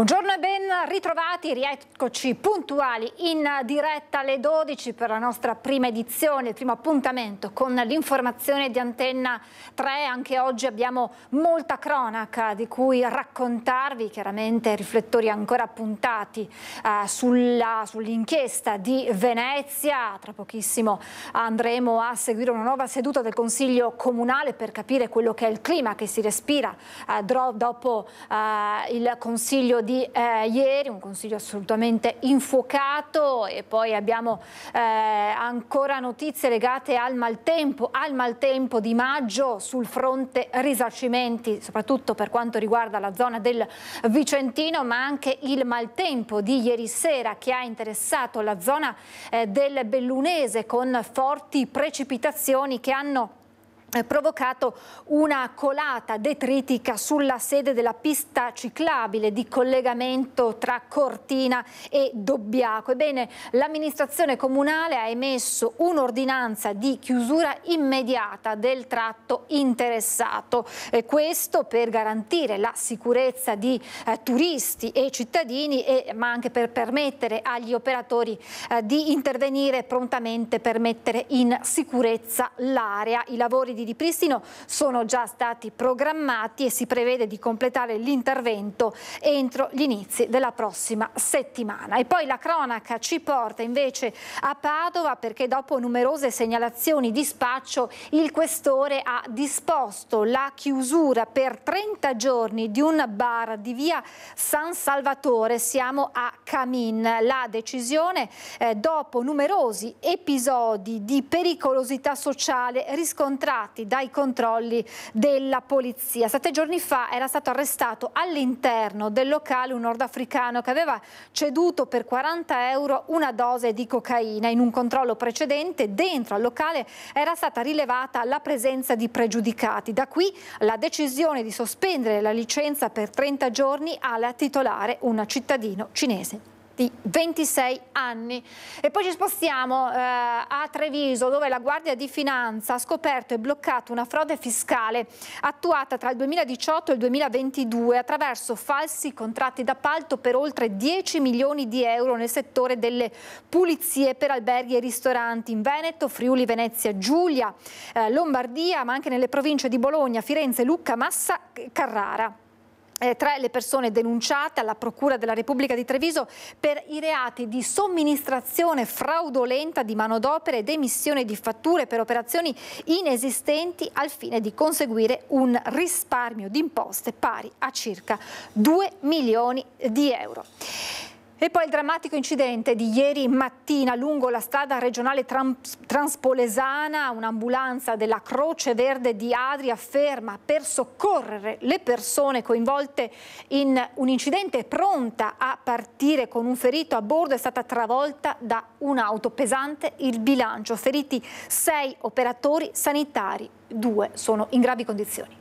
Buongiorno. ritrovati, rieccoci puntuali in diretta alle 12 per la nostra prima edizione, il primo appuntamento con l'informazione di Antenna 3. Anche oggi abbiamo molta cronaca di cui raccontarvi, chiaramente riflettori ancora puntati eh, sull'inchiesta di Venezia. Tra pochissimo andremo a seguire una nuova seduta del Consiglio Comunale per capire quello che è il clima che si respira eh, dopo eh, il Consiglio di eh, ieri ieri, un consiglio assolutamente infuocato e poi abbiamo eh, ancora notizie legate al maltempo, al maltempo di maggio sul fronte risarcimenti, soprattutto per quanto riguarda la zona del Vicentino, ma anche il maltempo di ieri sera che ha interessato la zona eh, del Bellunese con forti precipitazioni che hanno provocato una colata detritica sulla sede della pista ciclabile di collegamento tra Cortina e Dobbiaco. Ebbene, l'amministrazione comunale ha emesso un'ordinanza di chiusura immediata del tratto interessato. E questo per garantire la sicurezza di eh, turisti e cittadini, e, ma anche per permettere agli operatori eh, di intervenire prontamente per mettere in sicurezza l'area. I lavori di di ripristino sono già stati programmati e si prevede di completare l'intervento entro gli inizi della prossima settimana. E poi la cronaca ci porta invece a Padova perché dopo numerose segnalazioni di spaccio il questore ha disposto la chiusura per 30 giorni di un bar di via San Salvatore, siamo a Camin. La decisione eh, dopo numerosi episodi di pericolosità sociale riscontrati scappati dai controlli della polizia. Sette giorni fa era stato arrestato all'interno del locale un nordafricano che aveva ceduto per 40 euro una dose di cocaina. In un controllo precedente dentro al locale era stata rilevata la presenza di pregiudicati. Da qui la decisione di sospendere la licenza per 30 giorni alla titolare, un cittadino cinese di 26 anni. E poi ci spostiamo eh, a Treviso dove la Guardia di Finanza ha scoperto e bloccato una frode fiscale attuata tra il 2018 e il 2022 attraverso falsi contratti d'appalto per oltre 10 milioni di euro nel settore delle pulizie per alberghi e ristoranti in Veneto, Friuli, Venezia, Giulia, eh, Lombardia ma anche nelle province di Bologna, Firenze, Lucca, Massa e Carrara eh, tra le persone denunciate alla Procura della Repubblica di Treviso per i reati di somministrazione fraudolenta di manodopera ed emissione di fatture per operazioni inesistenti al fine di conseguire un risparmio di imposte pari a circa 2 milioni di euro. E poi il drammatico incidente di ieri mattina lungo la strada regionale trans Transpolesana, un'ambulanza della Croce Verde di Adria ferma per soccorrere le persone coinvolte in un incidente pronta a partire con un ferito a bordo è stata travolta da un'auto pesante il bilancio, feriti sei operatori sanitari, due sono in gravi condizioni.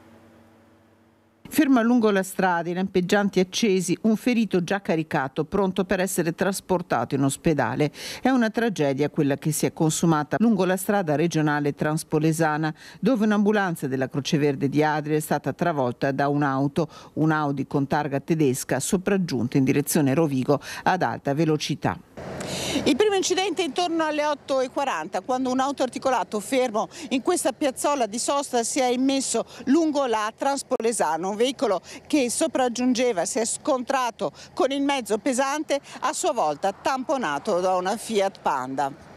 Ferma lungo la strada, i lampeggianti accesi, un ferito già caricato, pronto per essere trasportato in ospedale. È una tragedia quella che si è consumata lungo la strada regionale transpolesana, dove un'ambulanza della Croce Verde di Adria è stata travolta da un'auto, un Audi con targa tedesca, sopraggiunta in direzione Rovigo ad alta velocità. Il primo incidente è intorno alle 8.40 quando un auto articolato fermo in questa piazzola di sosta si è immesso lungo la Transpolesano veicolo che sopraggiungeva si è scontrato con il mezzo pesante a sua volta tamponato da una Fiat Panda.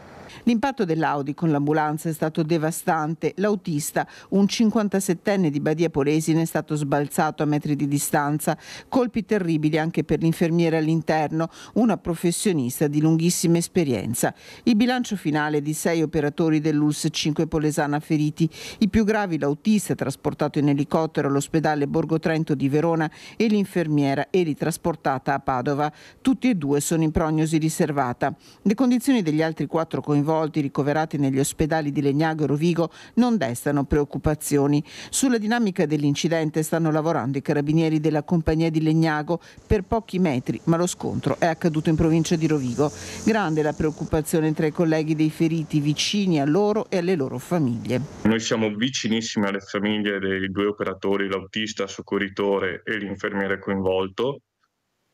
L'impatto dell'Audi con l'ambulanza è stato devastante. L'autista, un 57enne di Badia Polesine, è stato sbalzato a metri di distanza. Colpi terribili anche per l'infermiera all'interno, una professionista di lunghissima esperienza. Il bilancio finale di sei operatori dell'ULS 5 Polesana feriti. I più gravi l'autista trasportato in elicottero all'ospedale Borgo Trento di Verona e l'infermiera eritrasportata a Padova. Tutti e due sono in prognosi riservata. Le condizioni degli altri quattro coinvolti coinvolti ricoverati negli ospedali di Legnago e Rovigo non destano preoccupazioni. Sulla dinamica dell'incidente stanno lavorando i carabinieri della compagnia di Legnago per pochi metri, ma lo scontro è accaduto in provincia di Rovigo. Grande la preoccupazione tra i colleghi dei feriti vicini a loro e alle loro famiglie. Noi siamo vicinissimi alle famiglie dei due operatori, l'autista, soccorritore e l'infermiere coinvolto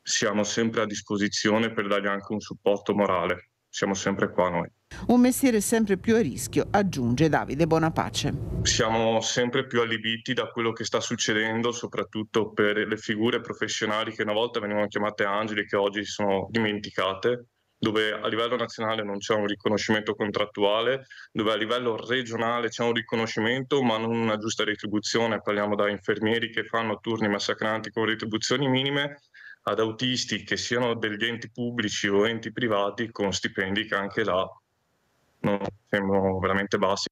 siamo sempre a disposizione per dargli anche un supporto morale siamo sempre qua noi. Un mestiere sempre più a rischio, aggiunge Davide Bonapace. Siamo sempre più allibiti da quello che sta succedendo, soprattutto per le figure professionali che una volta venivano chiamate angeli, che oggi sono dimenticate dove a livello nazionale non c'è un riconoscimento contrattuale, dove a livello regionale c'è un riconoscimento ma non una giusta retribuzione, parliamo da infermieri che fanno turni massacranti con retribuzioni minime ad autisti che siano degli enti pubblici o enti privati con stipendi che anche là non sembrano veramente bassi.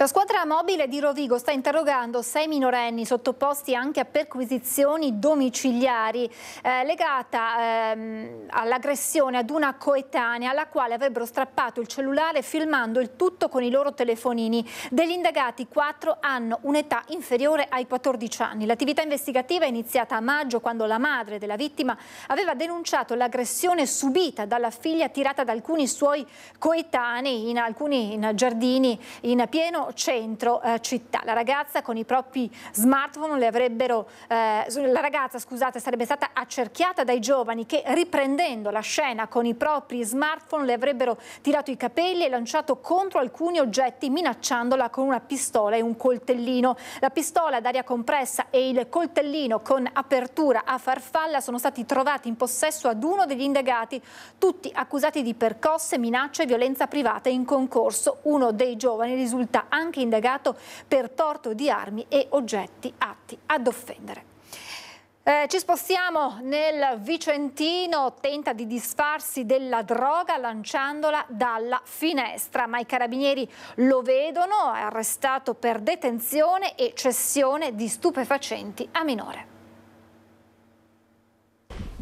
La squadra mobile di Rovigo sta interrogando sei minorenni sottoposti anche a perquisizioni domiciliari eh, legata ehm, all'aggressione ad una coetanea alla quale avrebbero strappato il cellulare filmando il tutto con i loro telefonini. Degli indagati quattro hanno un'età inferiore ai 14 anni. L'attività investigativa è iniziata a maggio quando la madre della vittima aveva denunciato l'aggressione subita dalla figlia tirata da alcuni suoi coetanei in alcuni in giardini in pieno centro eh, città. La ragazza con i propri smartphone le avrebbero, eh, la ragazza scusate, sarebbe stata accerchiata dai giovani che riprendendo la scena con i propri smartphone le avrebbero tirato i capelli e lanciato contro alcuni oggetti minacciandola con una pistola e un coltellino. La pistola ad aria compressa e il coltellino con apertura a farfalla sono stati trovati in possesso ad uno degli indagati, tutti accusati di percosse, minacce e violenza privata in concorso. Uno dei giovani risulta anche anche indagato per porto di armi e oggetti atti ad offendere. Eh, ci spostiamo nel Vicentino, tenta di disfarsi della droga lanciandola dalla finestra, ma i carabinieri lo vedono, è arrestato per detenzione e cessione di stupefacenti a minore.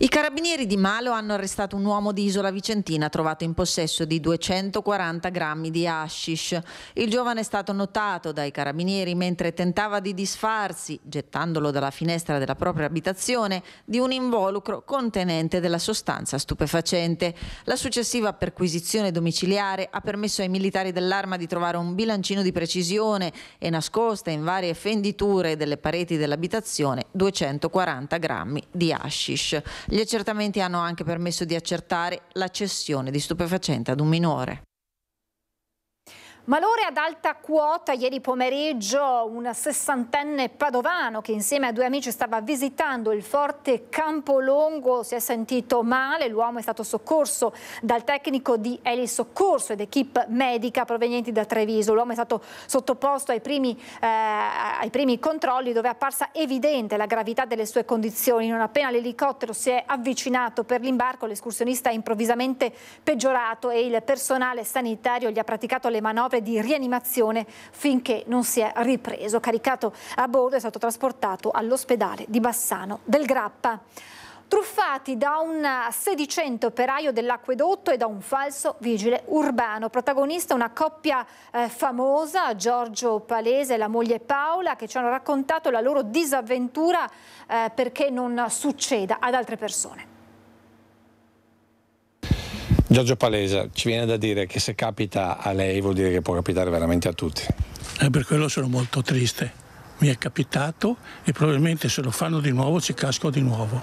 I carabinieri di Malo hanno arrestato un uomo di Isola Vicentina trovato in possesso di 240 grammi di hashish. Il giovane è stato notato dai carabinieri mentre tentava di disfarsi, gettandolo dalla finestra della propria abitazione, di un involucro contenente della sostanza stupefacente. La successiva perquisizione domiciliare ha permesso ai militari dell'arma di trovare un bilancino di precisione e nascosta in varie fenditure delle pareti dell'abitazione 240 grammi di hashish. Gli accertamenti hanno anche permesso di accertare la cessione di stupefacente ad un minore. Malore ad alta quota ieri pomeriggio un sessantenne padovano che insieme a due amici stava visitando il forte Campolongo si è sentito male, l'uomo è stato soccorso dal tecnico di Eli Soccorso ed equip medica provenienti da Treviso, l'uomo è stato sottoposto ai primi, eh, ai primi controlli dove è apparsa evidente la gravità delle sue condizioni, non appena l'elicottero si è avvicinato per l'imbarco l'escursionista è improvvisamente peggiorato e il personale sanitario gli ha praticato le manovre mentre di rianimazione finché non si è ripreso. Caricato a bordo è stato trasportato all'ospedale di Bassano del Grappa truffati da un sedicente operaio dell'acquedotto e da un falso vigile urbano. Protagonista una coppia eh, famosa, Giorgio Palese e la moglie Paola, che ci hanno raccontato la loro disavventura eh, perché non succeda ad altre persone. Giorgio Palesa, ci viene da dire che se capita a lei vuol dire che può capitare veramente a tutti. E eh, per quello sono molto triste. Mi è capitato e probabilmente se lo fanno di nuovo ci casco di nuovo.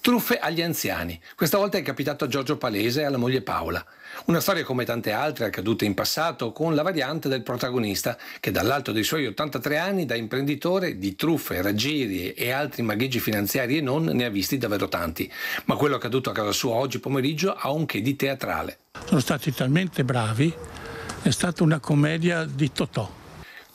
Truffe agli anziani. Questa volta è capitato a Giorgio Palese e alla moglie Paola. Una storia come tante altre accadute in passato con la variante del protagonista che dall'alto dei suoi 83 anni da imprenditore di truffe, raggiri e altri magheggi finanziari e non ne ha visti davvero tanti. Ma quello accaduto a casa sua oggi pomeriggio ha un che di teatrale. Sono stati talmente bravi, è stata una commedia di Totò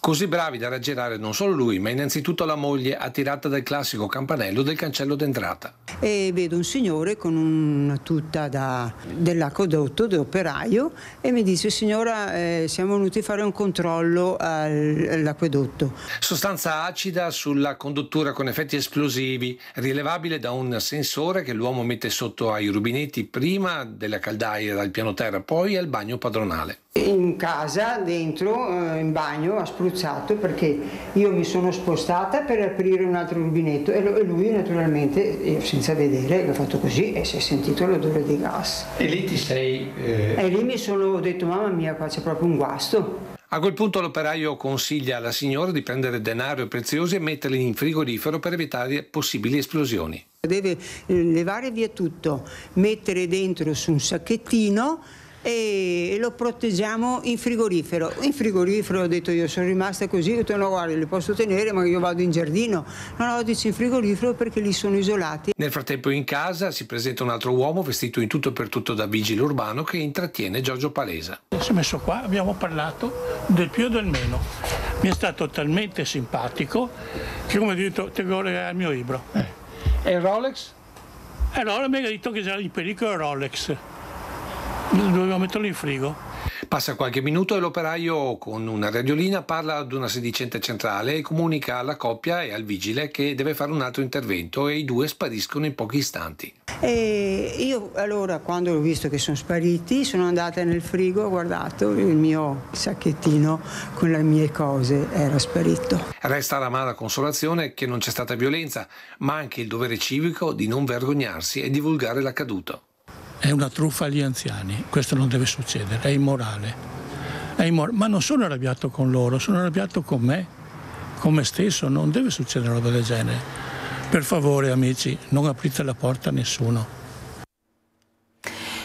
così bravi da raggirare non solo lui, ma innanzitutto la moglie attirata dal classico campanello del cancello d'entrata. E vedo un signore con una tuta da, dell'acquedotto, dell'operaio, e mi dice signora eh, siamo venuti a fare un controllo all'acquedotto. Sostanza acida sulla conduttura con effetti esplosivi, rilevabile da un sensore che l'uomo mette sotto ai rubinetti prima della caldaia dal piano terra, poi al bagno padronale. In casa, dentro, eh, in bagno, ha spruzzato perché io mi sono spostata per aprire un altro rubinetto e lui naturalmente, eh, senza vedere, l'ha fatto così e si è sentito l'odore di gas. E lì ti sei... Eh... E lì mi sono detto, mamma mia, qua c'è proprio un guasto. A quel punto l'operaio consiglia alla signora di prendere denaro e preziosi e metterli in frigorifero per evitare possibili esplosioni. Deve eh, levare via tutto, mettere dentro su un sacchettino e lo proteggiamo in frigorifero. In frigorifero ho detto io sono rimasta così, ho detto no guarda li posso tenere ma io vado in giardino. No no dice in frigorifero perché lì sono isolati. Nel frattempo in casa si presenta un altro uomo vestito in tutto e per tutto da vigile urbano che intrattiene Giorgio Palesa. Si è messo qua, abbiamo parlato del più e del meno. Mi è stato talmente simpatico che come ho detto ti devo legare il mio libro. Eh. E Rolex? E allora mi ha detto che c'era in pericolo Rolex. Dobbiamo metterlo in frigo. Passa qualche minuto e l'operaio con una radiolina parla ad una sedicente centrale e comunica alla coppia e al vigile che deve fare un altro intervento e i due spariscono in pochi istanti. E io allora quando ho visto che sono spariti sono andata nel frigo, ho guardato il mio sacchettino con le mie cose, era sparito. Resta la mala consolazione che non c'è stata violenza, ma anche il dovere civico di non vergognarsi e divulgare l'accaduto è una truffa agli anziani, questo non deve succedere, è immorale. è immorale. Ma non sono arrabbiato con loro, sono arrabbiato con me, con me stesso, non deve succedere una roba del genere. Per favore amici, non aprite la porta a nessuno.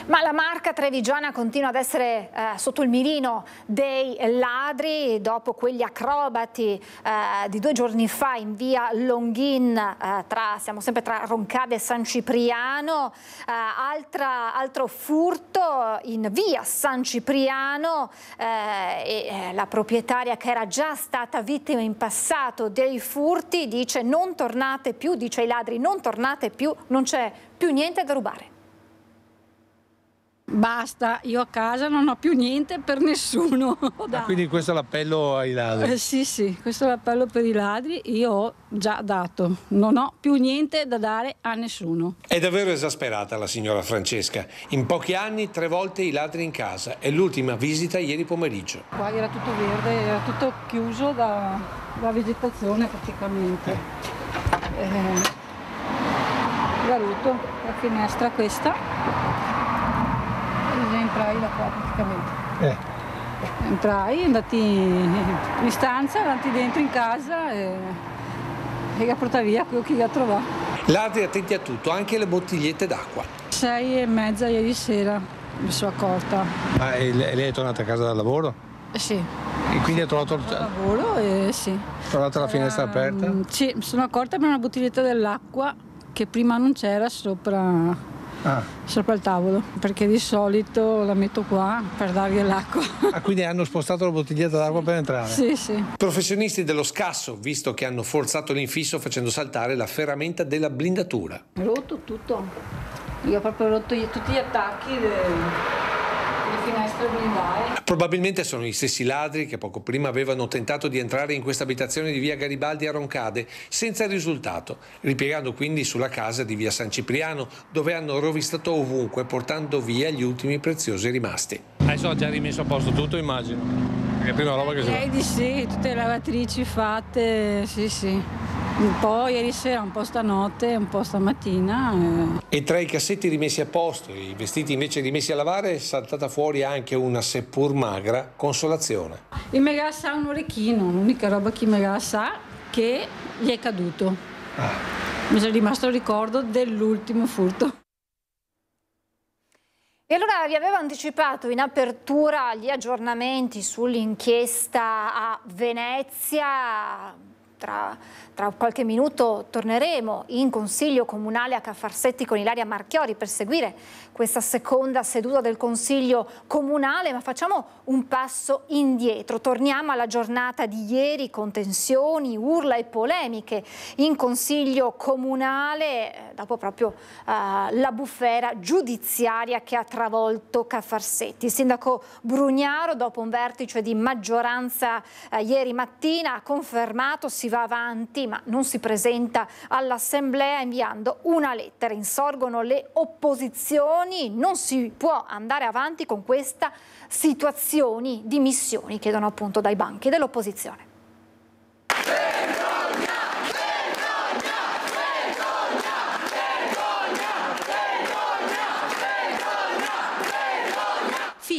Ma la marca trevigiana continua ad essere eh, sotto il mirino dei ladri dopo quegli acrobati eh, di due giorni fa in via Longhin, eh, tra, siamo sempre tra Roncade e San Cipriano, eh, altra, altro furto in via San Cipriano eh, e eh, la proprietaria che era già stata vittima in passato dei furti dice non tornate più, dice ai ladri non tornate più, non c'è più niente da rubare. Basta, io a casa non ho più niente per nessuno. Ah, quindi questo è l'appello ai ladri? Eh, sì, sì, questo è l'appello per i ladri. Io ho già dato, non ho più niente da dare a nessuno. È davvero esasperata la signora Francesca. In pochi anni tre volte i ladri in casa e l'ultima visita ieri pomeriggio. Qua era tutto verde, era tutto chiuso da, da vegetazione praticamente. Eh, garuto, la finestra questa entrai da qua praticamente. Eh. Entrai, andati in stanza, andati dentro in casa e, e la portata via quello che la trovava. Ladri attenti a tutto, anche le bottigliette d'acqua. Sei e mezza ieri sera mi sono accorta. Ah, lei è tornata a casa dal lavoro? Eh, sì. E quindi ha trovato il lavoro? e sì. Trovata la finestra Era, ehm, aperta? Sì, mi sono accorta per una bottiglietta dell'acqua che prima non c'era sopra Ah. Sopra il tavolo, perché di solito la metto qua per dargli l'acqua. Ah, quindi hanno spostato la bottiglietta d'acqua per entrare? Sì, sì. Professionisti dello scasso, visto che hanno forzato l'infisso facendo saltare la ferramenta della blindatura. Rotto tutto. Io ho proprio rotto tutti gli attacchi del, del finale Probabilmente sono gli stessi ladri che poco prima avevano tentato di entrare in questa abitazione di via Garibaldi a Roncade, senza risultato, ripiegando quindi sulla casa di via San Cipriano, dove hanno rovistato ovunque, portando via gli ultimi preziosi rimasti. Adesso ha già rimesso a posto tutto, immagino. È la prima roba che si fa. Eh, di sì, tutte le lavatrici fatte, sì sì un po' ieri sera, un po' stanotte, un po' stamattina. Eh. E tra i cassetti rimessi a posto e i vestiti invece rimessi a lavare è saltata fuori anche anche una, seppur magra, consolazione. Il Megassa ha un orecchino, l'unica roba che il Megassa ha che gli è caduto. Ah. Mi è rimasto il ricordo dell'ultimo furto. E allora vi avevo anticipato in apertura gli aggiornamenti sull'inchiesta a Venezia tra, tra, qualche minuto torneremo in Consiglio Comunale a Caffarsetti con Ilaria Marchiori per seguire questa seconda seduta del Consiglio Comunale, ma facciamo un passo indietro. Torniamo alla giornata di ieri con tensioni, urla e polemiche in Consiglio Comunale, eh, dopo proprio uh, la bufera giudiziaria che ha travolto Caffarsetti. Il sindaco Brugnaro, dopo un vertice di maggioranza uh, ieri mattina, ha confermato si va avanti ma non si presenta all'Assemblea inviando una lettera. Insorgono le opposizioni, non si può andare avanti con questa situazione di missioni, chiedono appunto dai banchi dell'opposizione.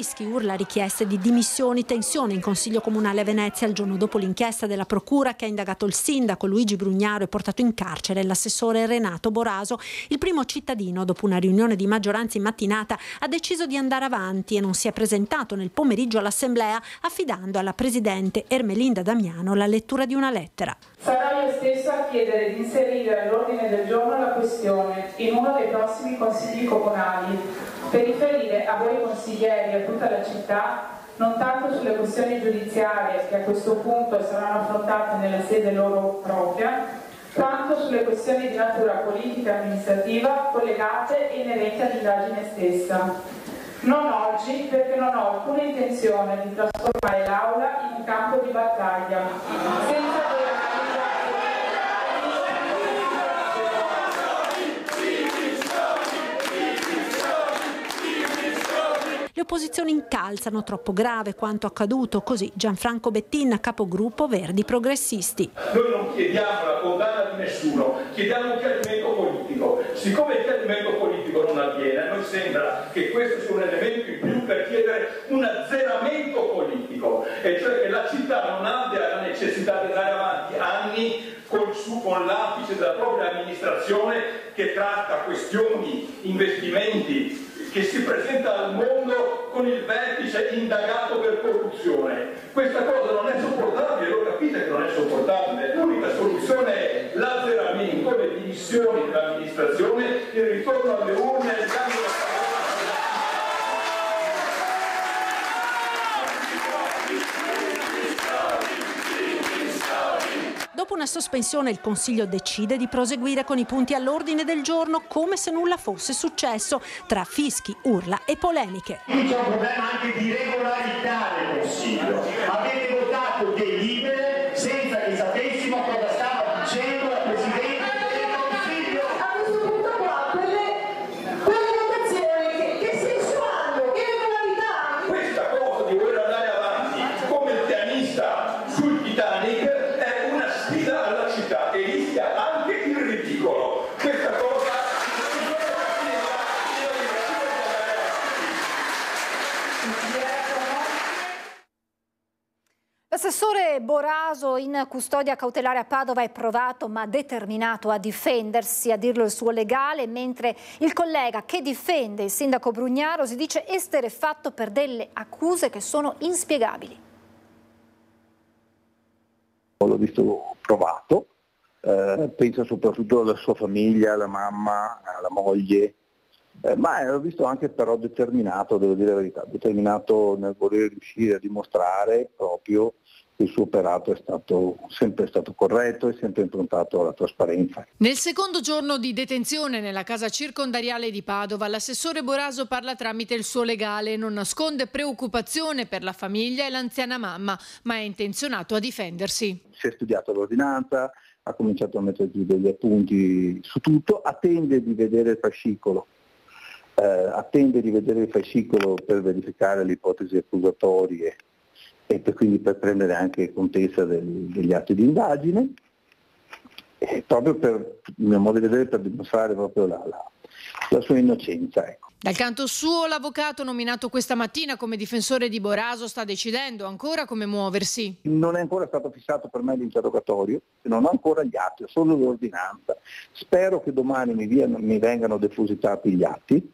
fischi, urla richieste di dimissioni, tensione in Consiglio Comunale a Venezia il giorno dopo l'inchiesta della Procura che ha indagato il sindaco Luigi Brugnaro e portato in carcere l'assessore Renato Boraso. Il primo cittadino, dopo una riunione di maggioranza in mattinata, ha deciso di andare avanti e non si è presentato nel pomeriggio all'Assemblea affidando alla Presidente Ermelinda Damiano la lettura di una lettera. Sarà io stesso a chiedere di inserire all'ordine del giorno la questione in uno dei prossimi consigli comunali per riferire a voi consiglieri e a tutta la città non tanto sulle questioni giudiziarie che a questo punto saranno affrontate nella sede loro propria, quanto sulle questioni di natura politica e amministrativa collegate e inerenti all'indagine stessa. Non oggi perché non ho alcuna intenzione di trasformare l'Aula in un campo di battaglia, senza voler Le opposizioni incalzano troppo grave quanto accaduto, così Gianfranco Bettin, capogruppo Verdi Progressisti. Noi non chiediamo la condanna di nessuno, chiediamo un chiarimento politico. Siccome il chiarimento politico non avviene, a noi sembra che questo sia un elemento in più per chiedere un azzeramento politico, e cioè che la città non abbia la necessità di andare avanti anni col su, con l'apice della propria amministrazione che tratta questioni, investimenti, che si presenta al mondo con il vertice indagato per corruzione. Questa cosa non è sopportabile, lo capite che non è sopportabile. L'unica soluzione è l'azzeramento, le dimissioni dell'amministrazione, il ritorno alle urne e il cambio della parola. Dopo una sospensione il Consiglio decide di proseguire con i punti all'ordine del giorno come se nulla fosse successo, tra fischi, urla e polemiche. Qui c'è un problema anche di regolarità del Consiglio. L'assessore Boraso in custodia cautelare a Padova è provato ma determinato a difendersi, a dirlo il suo legale, mentre il collega che difende il sindaco Brugnaro si dice esterefatto per delle accuse che sono inspiegabili. L'ho visto provato, eh, penso soprattutto alla sua famiglia, alla mamma, alla moglie, eh, ma l'ho eh, visto anche però determinato, devo dire la verità, determinato nel voler riuscire a dimostrare proprio il suo operato è stato sempre stato corretto e sempre improntato alla trasparenza. Nel secondo giorno di detenzione nella casa circondariale di Padova, l'assessore Boraso parla tramite il suo legale, non nasconde preoccupazione per la famiglia e l'anziana mamma, ma è intenzionato a difendersi. Si è studiato l'ordinanza, ha cominciato a mettere giù degli appunti su tutto, attende di vedere il fascicolo eh, attende di vedere il fascicolo per verificare le ipotesi accusatorie e per, quindi per prendere anche contesa del, degli atti di indagine, proprio per, a mio modo di vedere, per dimostrare proprio la, la, la sua innocenza. Ecco. Dal canto suo l'avvocato nominato questa mattina come difensore di Boraso sta decidendo ancora come muoversi? Non è ancora stato fissato per me l'interrogatorio, non ho ancora gli atti, ho solo l'ordinanza. Spero che domani mi, vengano depositati gli atti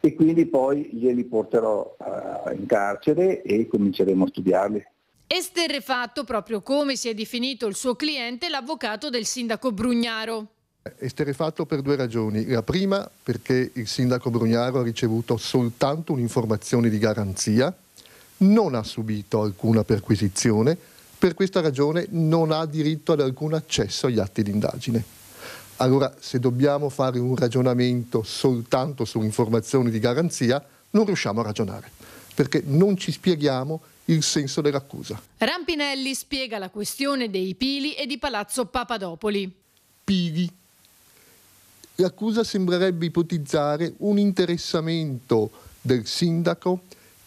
e quindi poi glieli porterò uh, in carcere e cominceremo a studiarli. Esterrefatto proprio come si è definito il suo cliente, l'avvocato del sindaco Brugnaro. Esterrefatto per due ragioni. La prima perché il sindaco Brugnaro ha ricevuto soltanto un'informazione di garanzia, non ha subito alcuna perquisizione, per questa ragione non ha diritto ad alcun accesso agli atti d'indagine. Allora, se dobbiamo fare un ragionamento soltanto su informazioni di garanzia, non riusciamo a ragionare, perché non ci spieghiamo il senso dell'accusa. Rampinelli spiega la questione dei pili e di Palazzo Papadopoli. Pili. L'accusa sembrerebbe ipotizzare un interessamento del sindaco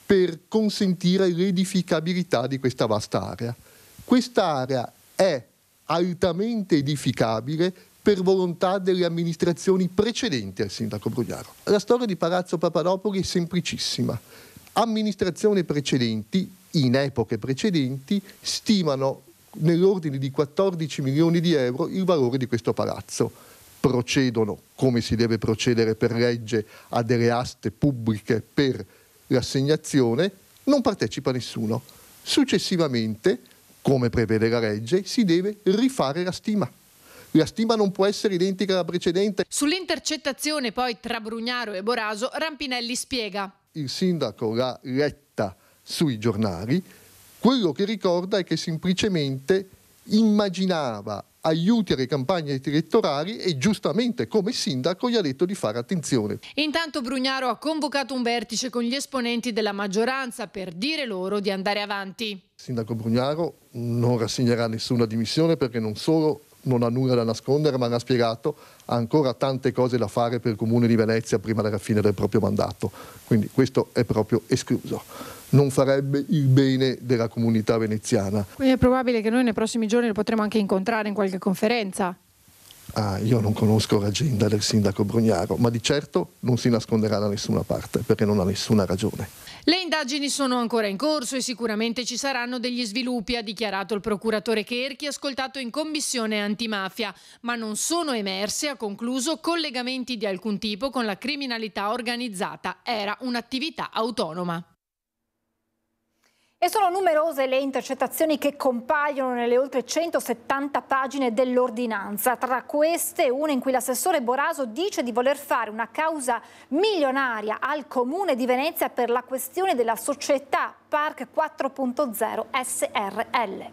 per consentire l'edificabilità di questa vasta area. Quest'area è altamente edificabile per volontà delle amministrazioni precedenti al sindaco Brugnaro. La storia di Palazzo Papadopoli è semplicissima. Amministrazioni precedenti, in epoche precedenti, stimano nell'ordine di 14 milioni di euro il valore di questo palazzo procedono come si deve procedere per legge a delle aste pubbliche per l'assegnazione, non partecipa nessuno. Successivamente, come prevede la legge, si deve rifare la stima. La stima non può essere identica alla precedente. Sull'intercettazione poi tra Brugnaro e Boraso, Rampinelli spiega. Il sindaco l'ha letta sui giornali, quello che ricorda è che semplicemente immaginava aiuti alle campagne elettorali e giustamente come sindaco gli ha detto di fare attenzione. Intanto Brugnaro ha convocato un vertice con gli esponenti della maggioranza per dire loro di andare avanti. Il sindaco Brugnaro non rassegnerà nessuna dimissione perché non solo non ha nulla da nascondere, ma ha spiegato, ancora tante cose da fare per il Comune di Venezia prima della fine del proprio mandato. Quindi questo è proprio escluso. Non farebbe il bene della comunità veneziana. Quindi è probabile che noi nei prossimi giorni lo potremo anche incontrare in qualche conferenza? Ah, io non conosco l'agenda del sindaco Brugnaro, ma di certo non si nasconderà da nessuna parte perché non ha nessuna ragione. Le indagini sono ancora in corso e sicuramente ci saranno degli sviluppi, ha dichiarato il procuratore Kerchi, ascoltato in commissione antimafia, ma non sono emerse, ha concluso, collegamenti di alcun tipo con la criminalità organizzata. Era un'attività autonoma. E sono numerose le intercettazioni che compaiono nelle oltre 170 pagine dell'ordinanza. Tra queste una in cui l'assessore Boraso dice di voler fare una causa milionaria al comune di Venezia per la questione della società Park 4.0 SRL.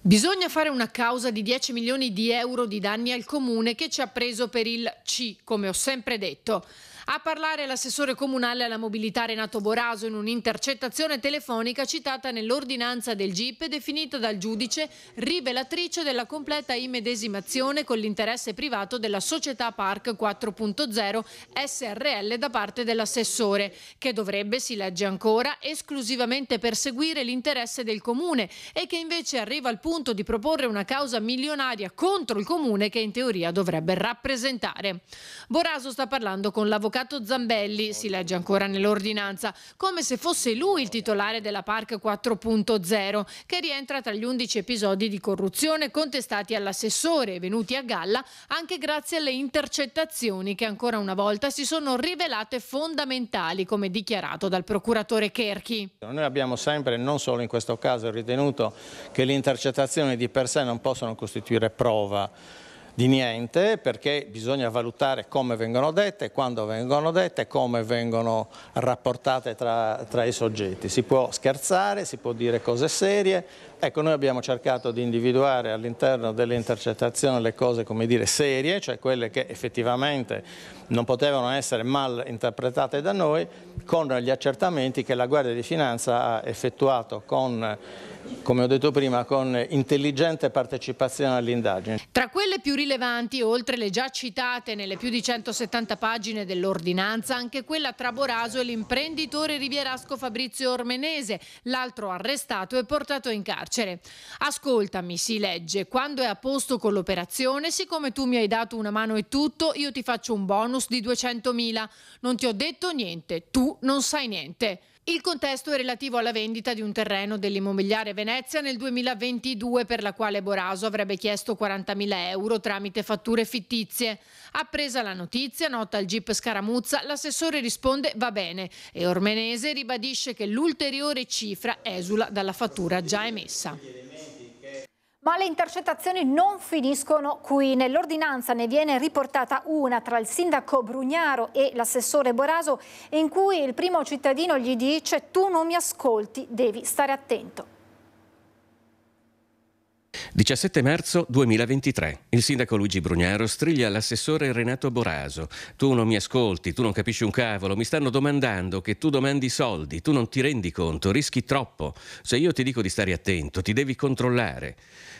Bisogna fare una causa di 10 milioni di euro di danni al comune che ci ha preso per il C, come ho sempre detto. A parlare l'assessore comunale alla mobilità Renato Boraso in un'intercettazione telefonica citata nell'ordinanza del GIP definita dal giudice rivelatrice della completa immedesimazione con l'interesse privato della società Park 4.0 SRL da parte dell'assessore, che dovrebbe, si legge ancora, esclusivamente perseguire l'interesse del comune e che invece arriva al punto di proporre una causa milionaria contro il comune che in teoria dovrebbe rappresentare. Boraso sta parlando con l'avvocato l'avvocato Zambelli, si legge ancora nell'ordinanza, come se fosse lui il titolare della PARC 4.0, che rientra tra gli 11 episodi di corruzione contestati all'assessore e venuti a galla anche grazie alle intercettazioni che ancora una volta si sono rivelate fondamentali, come dichiarato dal procuratore Kerchi. Noi abbiamo sempre, non solo in questo caso, ritenuto che le intercettazioni di per sé non possono costituire prova di niente perché bisogna valutare come vengono dette, quando vengono dette, come vengono rapportate tra, tra i soggetti. Si può scherzare, si può dire cose serie. Ecco, noi abbiamo cercato di individuare all'interno delle intercettazioni le cose, come dire, serie, cioè quelle che effettivamente non potevano essere mal interpretate da noi, con gli accertamenti che la Guardia di Finanza ha effettuato con come ho detto prima, con intelligente partecipazione all'indagine. Tra quelle più rilevanti, oltre le già citate nelle più di 170 pagine dell'ordinanza, anche quella tra Boraso e l'imprenditore rivierasco Fabrizio Ormenese, l'altro arrestato e portato in carcere. Ascoltami, si legge, quando è a posto con l'operazione, siccome tu mi hai dato una mano e tutto, io ti faccio un bonus di 200.000. Non ti ho detto niente, tu non sai niente. Il contesto è relativo alla vendita di un terreno dell'immobiliare Venezia nel 2022 per la quale Boraso avrebbe chiesto 40.000 euro tramite fatture fittizie. Appresa la notizia, nota al GIP Scaramuzza, l'assessore risponde va bene e Ormenese ribadisce che l'ulteriore cifra esula dalla fattura già emessa. Ma le intercettazioni non finiscono qui. Nell'ordinanza ne viene riportata una tra il sindaco Brugnaro e l'assessore Boraso in cui il primo cittadino gli dice tu non mi ascolti, devi stare attento. 17 marzo 2023. Il sindaco Luigi Brugnaro striglia l'assessore Renato Boraso. Tu non mi ascolti, tu non capisci un cavolo, mi stanno domandando che tu domandi soldi, tu non ti rendi conto, rischi troppo. Se io ti dico di stare attento, ti devi controllare.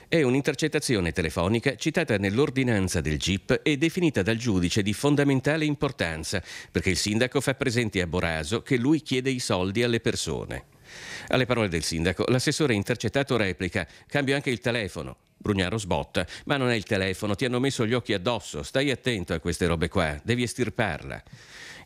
È un'intercettazione telefonica citata nell'ordinanza del GIP e definita dal giudice di fondamentale importanza, perché il sindaco fa presente a Boraso che lui chiede i soldi alle persone. Alle parole del sindaco, l'assessore intercettato replica: Cambio anche il telefono. Brugnaro sbotta: Ma non è il telefono, ti hanno messo gli occhi addosso. Stai attento a queste robe qua, devi estirparla.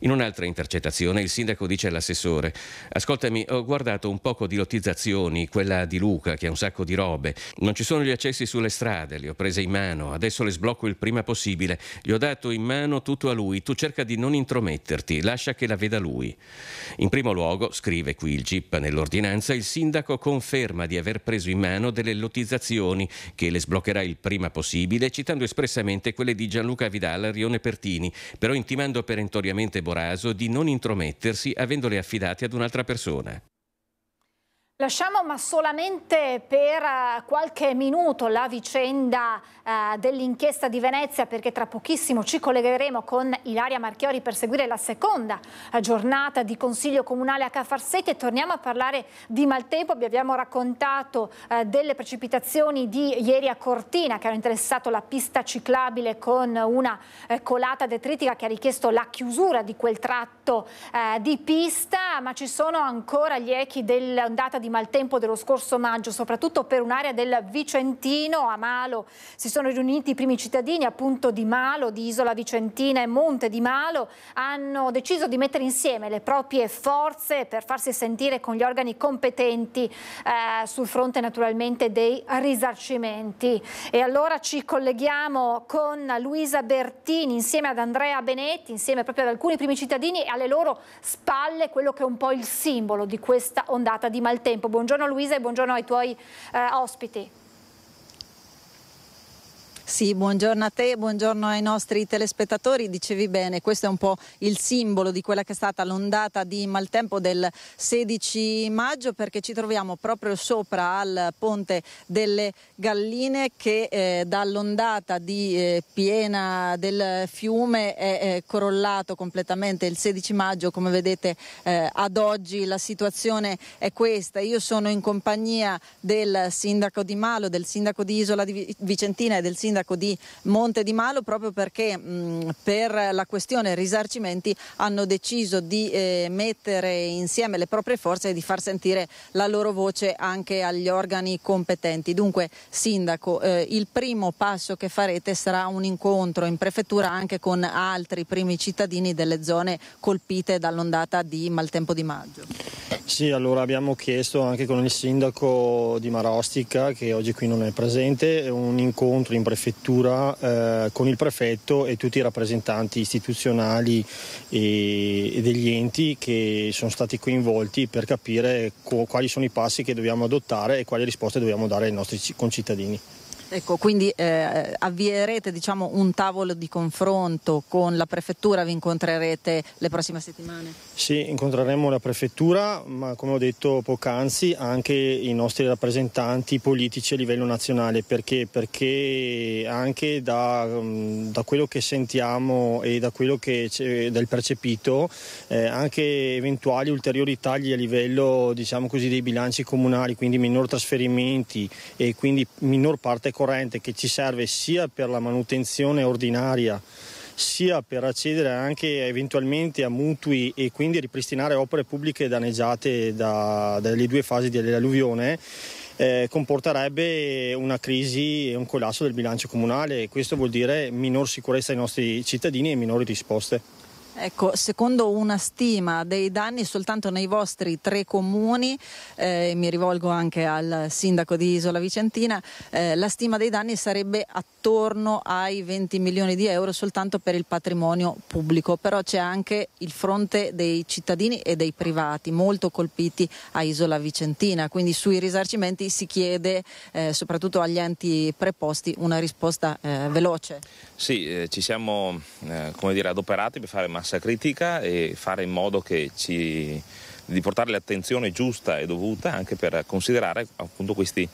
In un'altra intercettazione il sindaco dice all'assessore «Ascoltami, ho guardato un poco di lottizzazioni, quella di Luca che ha un sacco di robe. Non ci sono gli accessi sulle strade, le ho prese in mano, adesso le sblocco il prima possibile. Gli ho dato in mano tutto a lui, tu cerca di non intrometterti, lascia che la veda lui». In primo luogo, scrive qui il GIP nell'ordinanza, il sindaco conferma di aver preso in mano delle lottizzazioni che le sbloccherà il prima possibile, citando espressamente quelle di Gianluca Vidal, Rione Pertini, però intimando perentoriamente Bonaparte Moraso di non intromettersi avendole affidate ad un'altra persona. Lasciamo ma solamente per eh, qualche minuto la vicenda eh, dell'inchiesta di Venezia perché tra pochissimo ci collegheremo con Ilaria Marchiori per seguire la seconda eh, giornata di Consiglio Comunale a Cafarseti e torniamo a parlare di maltempo. Vi abbiamo raccontato eh, delle precipitazioni di ieri a Cortina che hanno interessato la pista ciclabile con una eh, colata detritica che ha richiesto la chiusura di quel tratto eh, di pista ma ci sono ancora gli echi dell'ondata di di maltempo dello scorso maggio, soprattutto per un'area del Vicentino, a Malo. Si sono riuniti i primi cittadini appunto di Malo, di Isola Vicentina e Monte di Malo. Hanno deciso di mettere insieme le proprie forze per farsi sentire con gli organi competenti eh, sul fronte naturalmente dei risarcimenti. E allora ci colleghiamo con Luisa Bertini insieme ad Andrea Benetti, insieme proprio ad alcuni primi cittadini e alle loro spalle quello che è un po' il simbolo di questa ondata di maltempo tempo. Buongiorno Luisa e buongiorno ai tuoi eh, ospiti. Sì, buongiorno a te, buongiorno ai nostri telespettatori. Dicevi bene, questo è un po' il simbolo di quella che è stata l'ondata di maltempo del 16 maggio perché ci troviamo proprio sopra al ponte delle galline che eh, dall'ondata di eh, piena del fiume è eh, crollato completamente il 16 maggio. Come vedete eh, ad oggi la situazione è questa. Io sono in compagnia del sindaco di Malo, del sindaco di Isola di Vicentina e del sindaco sindaco di Monte di Malo proprio perché mh, per la questione risarcimenti hanno deciso di eh, mettere insieme le proprie forze e di far sentire la loro voce anche agli organi competenti. Dunque, sindaco, eh, il primo passo che farete sarà un incontro in prefettura anche con altri primi cittadini delle zone colpite dall'ondata di maltempo di maggio. Sì, allora abbiamo chiesto anche con il sindaco di Marostica, che oggi qui non è presente, un incontro in prefettura prefettura eh, con il prefetto e tutti i rappresentanti istituzionali e, e degli enti che sono stati coinvolti per capire co- quali sono i passi che dobbiamo adottare e quali risposte dobbiamo dare ai nostri concittadini. Ecco, quindi eh, avvierete diciamo, un tavolo di confronto con la prefettura, vi incontrerete le prossime settimane? Sì, incontreremo la prefettura, ma come ho detto poc'anzi anche i nostri rappresentanti politici a livello nazionale, perché? Perché anche da, mm, da quello che sentiamo e da quello che c'è del percepito, eh, anche eventuali ulteriori tagli a livello diciamo così, dei bilanci comunali, quindi minor trasferimenti e quindi minor parte economica, corrente che ci serve sia per la manutenzione ordinaria sia per accedere anche eventualmente a mutui e quindi ripristinare opere pubbliche danneggiate da, dalle due fasi dell'alluvione eh, comporterebbe una crisi e un collasso del bilancio comunale e questo vuol dire minor sicurezza ai nostri cittadini e minori risposte. Ecco, secondo una stima dei danni soltanto nei vostri tre comuni, eh, mi rivolgo anche al sindaco di Isola Vicentina, eh, la stima dei danni sarebbe attorno ai 20 milioni di euro soltanto per il patrimonio pubblico, però c'è anche il fronte dei cittadini e dei privati molto colpiti a Isola Vicentina, quindi sui risarcimenti si chiede eh, soprattutto agli enti preposti una risposta eh, veloce. Sì, eh, ci siamo eh, dire, adoperati per fare massimo massa critica e fare in modo che ci, di portare l'attenzione giusta e dovuta anche per considerare appunto questi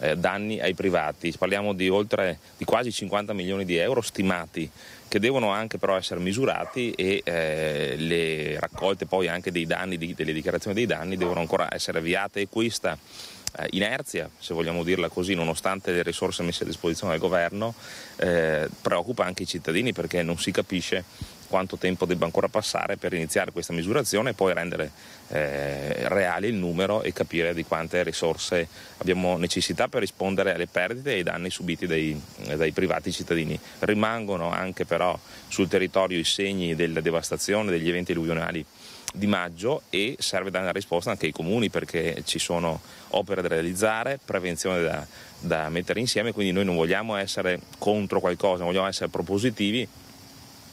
eh, danni ai privati. Parliamo di, oltre, di quasi 50 milioni di euro stimati che devono anche però essere misurati e eh, le raccolte poi anche dei danni, di, delle dichiarazioni dei danni devono ancora essere avviate e questa eh, inerzia, se vogliamo dirla così, nonostante le risorse messe a disposizione dal governo, eh, preoccupa anche i cittadini perché non si capisce quanto tempo debba ancora passare per iniziare questa misurazione e poi rendere eh, reale il numero e capire di quante risorse abbiamo necessità per rispondere alle perdite e ai danni subiti dai, dai privati cittadini. Rimangono anche però sul territorio i segni della devastazione degli eventi alluvionali di maggio e serve dare una risposta anche ai comuni perché ci sono opere da realizzare, prevenzione da, da mettere insieme, quindi noi non vogliamo essere contro qualcosa, vogliamo essere propositivi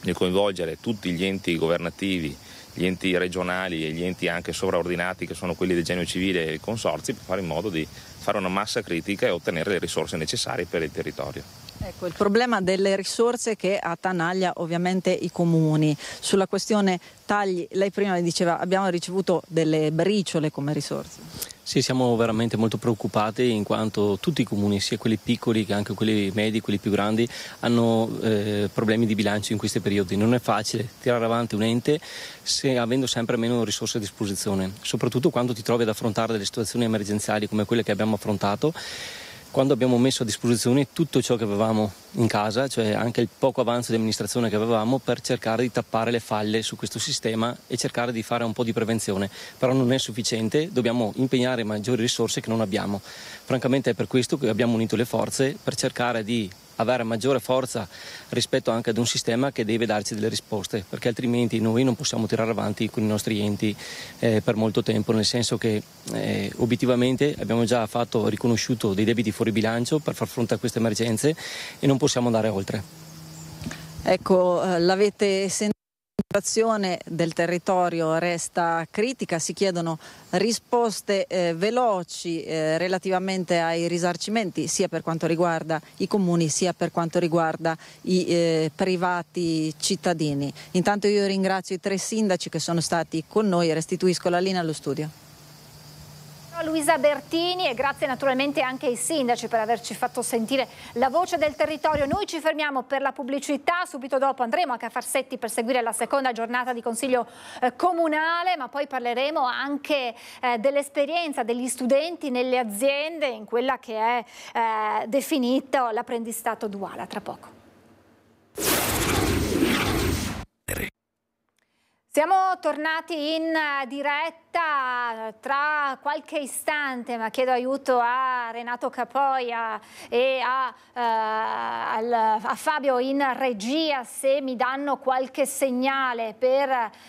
di coinvolgere tutti gli enti governativi, gli enti regionali e gli enti anche sovraordinati che sono quelli del genio civile e consorzi per fare in modo di fare una massa critica e ottenere le risorse necessarie per il territorio. Ecco, il problema delle risorse che attanaglia ovviamente i comuni. Sulla questione tagli, lei prima diceva abbiamo ricevuto delle briciole come risorse. Sì, siamo veramente molto preoccupati in quanto tutti i comuni, sia quelli piccoli che anche quelli medi, quelli più grandi, hanno eh, problemi di bilancio in questi periodi. Non è facile tirare avanti un ente se, avendo sempre meno risorse a disposizione, soprattutto quando ti trovi ad affrontare delle situazioni emergenziali come quelle che abbiamo affrontato quando abbiamo messo a disposizione tutto ciò che avevamo in casa, cioè anche il poco avanzo di amministrazione che avevamo, per cercare di tappare le falle su questo sistema e cercare di fare un po' di prevenzione. Però non è sufficiente, dobbiamo impegnare maggiori risorse che non abbiamo. Francamente è per questo che abbiamo unito le forze per cercare di avere maggiore forza rispetto anche ad un sistema che deve darci delle risposte, perché altrimenti noi non possiamo tirare avanti con i nostri enti eh, per molto tempo, nel senso che eh, obiettivamente abbiamo già fatto riconosciuto dei debiti fuori bilancio per far fronte a queste emergenze e non possiamo andare oltre. Ecco, eh, l'avete sentito. La situazione del territorio resta critica, si chiedono risposte eh, veloci eh, relativamente ai risarcimenti sia per quanto riguarda i comuni sia per quanto riguarda i eh, privati cittadini. Intanto io ringrazio i tre sindaci che sono stati con noi e restituisco la linea allo studio. Luisa Bertini e grazie naturalmente anche ai sindaci per averci fatto sentire la voce del territorio. Noi ci fermiamo per la pubblicità, subito dopo andremo a Cafarsetti per seguire la seconda giornata di Consiglio eh, Comunale, ma poi parleremo anche eh, dell'esperienza degli studenti nelle aziende in quella che è eh, definita l'apprendistato duale. Tra poco. Siamo tornati in eh, diretta tra qualche istante, ma chiedo aiuto a Renato Capoia e a, eh, a Fabio in regia se mi danno qualche segnale per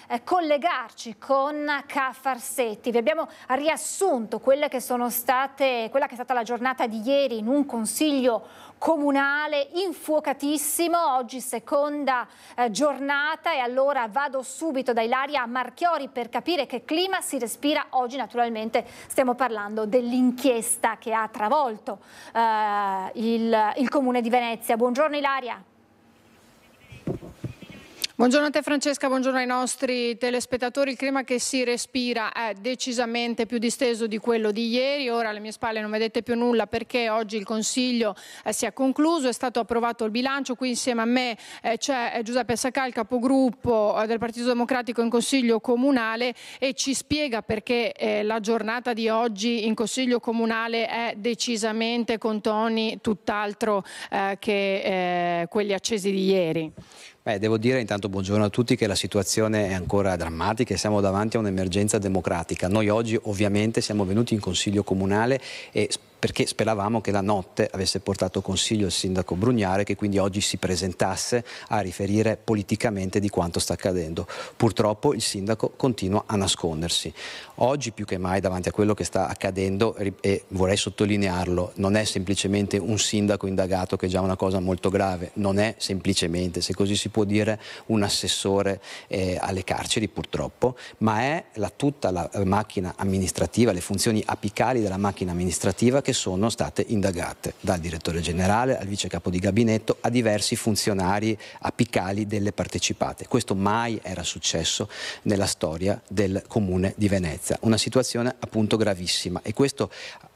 eh, collegarci con Caffarsetti. Vi abbiamo riassunto quelle che sono state, quella che è stata la giornata di ieri in un consiglio comunale infuocatissimo, oggi seconda eh, giornata e allora vado subito da Ilaria Marchiori per capire che clima si respira oggi naturalmente stiamo parlando dell'inchiesta che ha travolto eh, il, il comune di Venezia. Buongiorno Ilaria. Buongiorno a te Francesca, buongiorno ai nostri telespettatori. Il clima che si respira è decisamente più disteso di quello di ieri. Ora alle mie spalle non vedete più nulla perché oggi il Consiglio eh, si è concluso, è stato approvato il bilancio. Qui insieme a me eh, c'è eh, Giuseppe Sacca, il capogruppo eh, del Partito Democratico in Consiglio Comunale e ci spiega perché eh, la giornata di oggi in Consiglio Comunale è decisamente con toni tutt'altro eh, che quelli accesi di ieri. Beh, devo dire intanto buongiorno a tutti che la situazione è ancora drammatica e siamo davanti a un'emergenza democratica. Noi oggi ovviamente siamo venuti in Consiglio Comunale e perché speravamo che la notte avesse portato consiglio il sindaco Brugnare che quindi oggi si presentasse a riferire politicamente di quanto sta accadendo. Purtroppo il sindaco continua a nascondersi. Oggi più che mai davanti a quello che sta accadendo e vorrei sottolinearlo, non è semplicemente un sindaco indagato che è già una cosa molto grave, non è semplicemente, se così si può dire, un assessore eh, alle carceri purtroppo, ma è la, tutta la macchina amministrativa, le funzioni apicali della macchina amministrativa che che sono state indagate dal direttore generale al vice capo di gabinetto a diversi funzionari apicali delle partecipate. Questo mai era successo nella storia del comune di Venezia, una situazione appunto gravissima e questo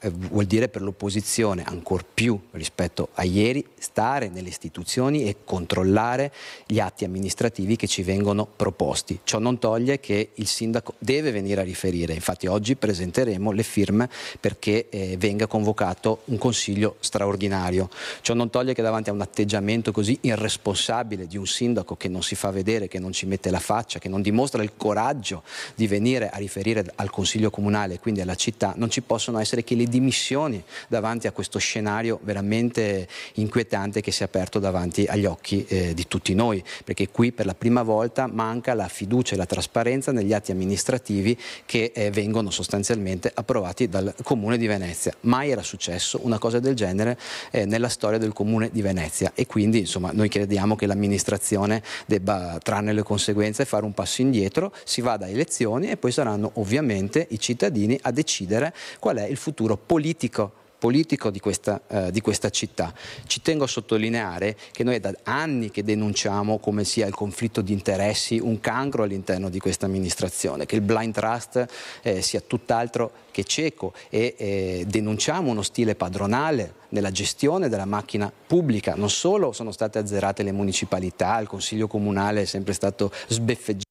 eh, vuol dire per l'opposizione, ancor più rispetto a ieri, stare nelle istituzioni e controllare gli atti amministrativi che ci vengono proposti. Ciò non toglie che il sindaco deve venire a riferire, infatti oggi presenteremo le firme perché eh, venga convocato un consiglio straordinario. Ciò non toglie che davanti a un atteggiamento così irresponsabile di un sindaco che non si fa vedere, che non ci mette la faccia, che non dimostra il coraggio di venire a riferire al Consiglio Comunale e quindi alla città, non ci possono essere che le dimissioni davanti a questo scenario veramente inquietante che si è aperto davanti agli occhi eh, di tutti noi, perché qui per la prima volta manca la fiducia e la trasparenza negli atti amministrativi che eh, vengono sostanzialmente approvati dal Comune di Venezia. Mai era successo una cosa del genere eh, nella storia del Comune di Venezia e quindi insomma, noi crediamo che l'amministrazione debba trarne le conseguenze, fare un passo indietro, si vada a elezioni e poi saranno ovviamente i cittadini a decidere qual è il futuro politico politico di questa, eh, di questa, città. Ci tengo a sottolineare che noi è da anni che denunciamo come sia il conflitto di interessi un cancro all'interno di questa amministrazione, che il blind trust eh, sia tutt'altro che cieco e eh, denunciamo uno stile padronale nella gestione della macchina pubblica. Non solo sono state azzerate le municipalità, il Consiglio Comunale è sempre stato sbeffeggiato,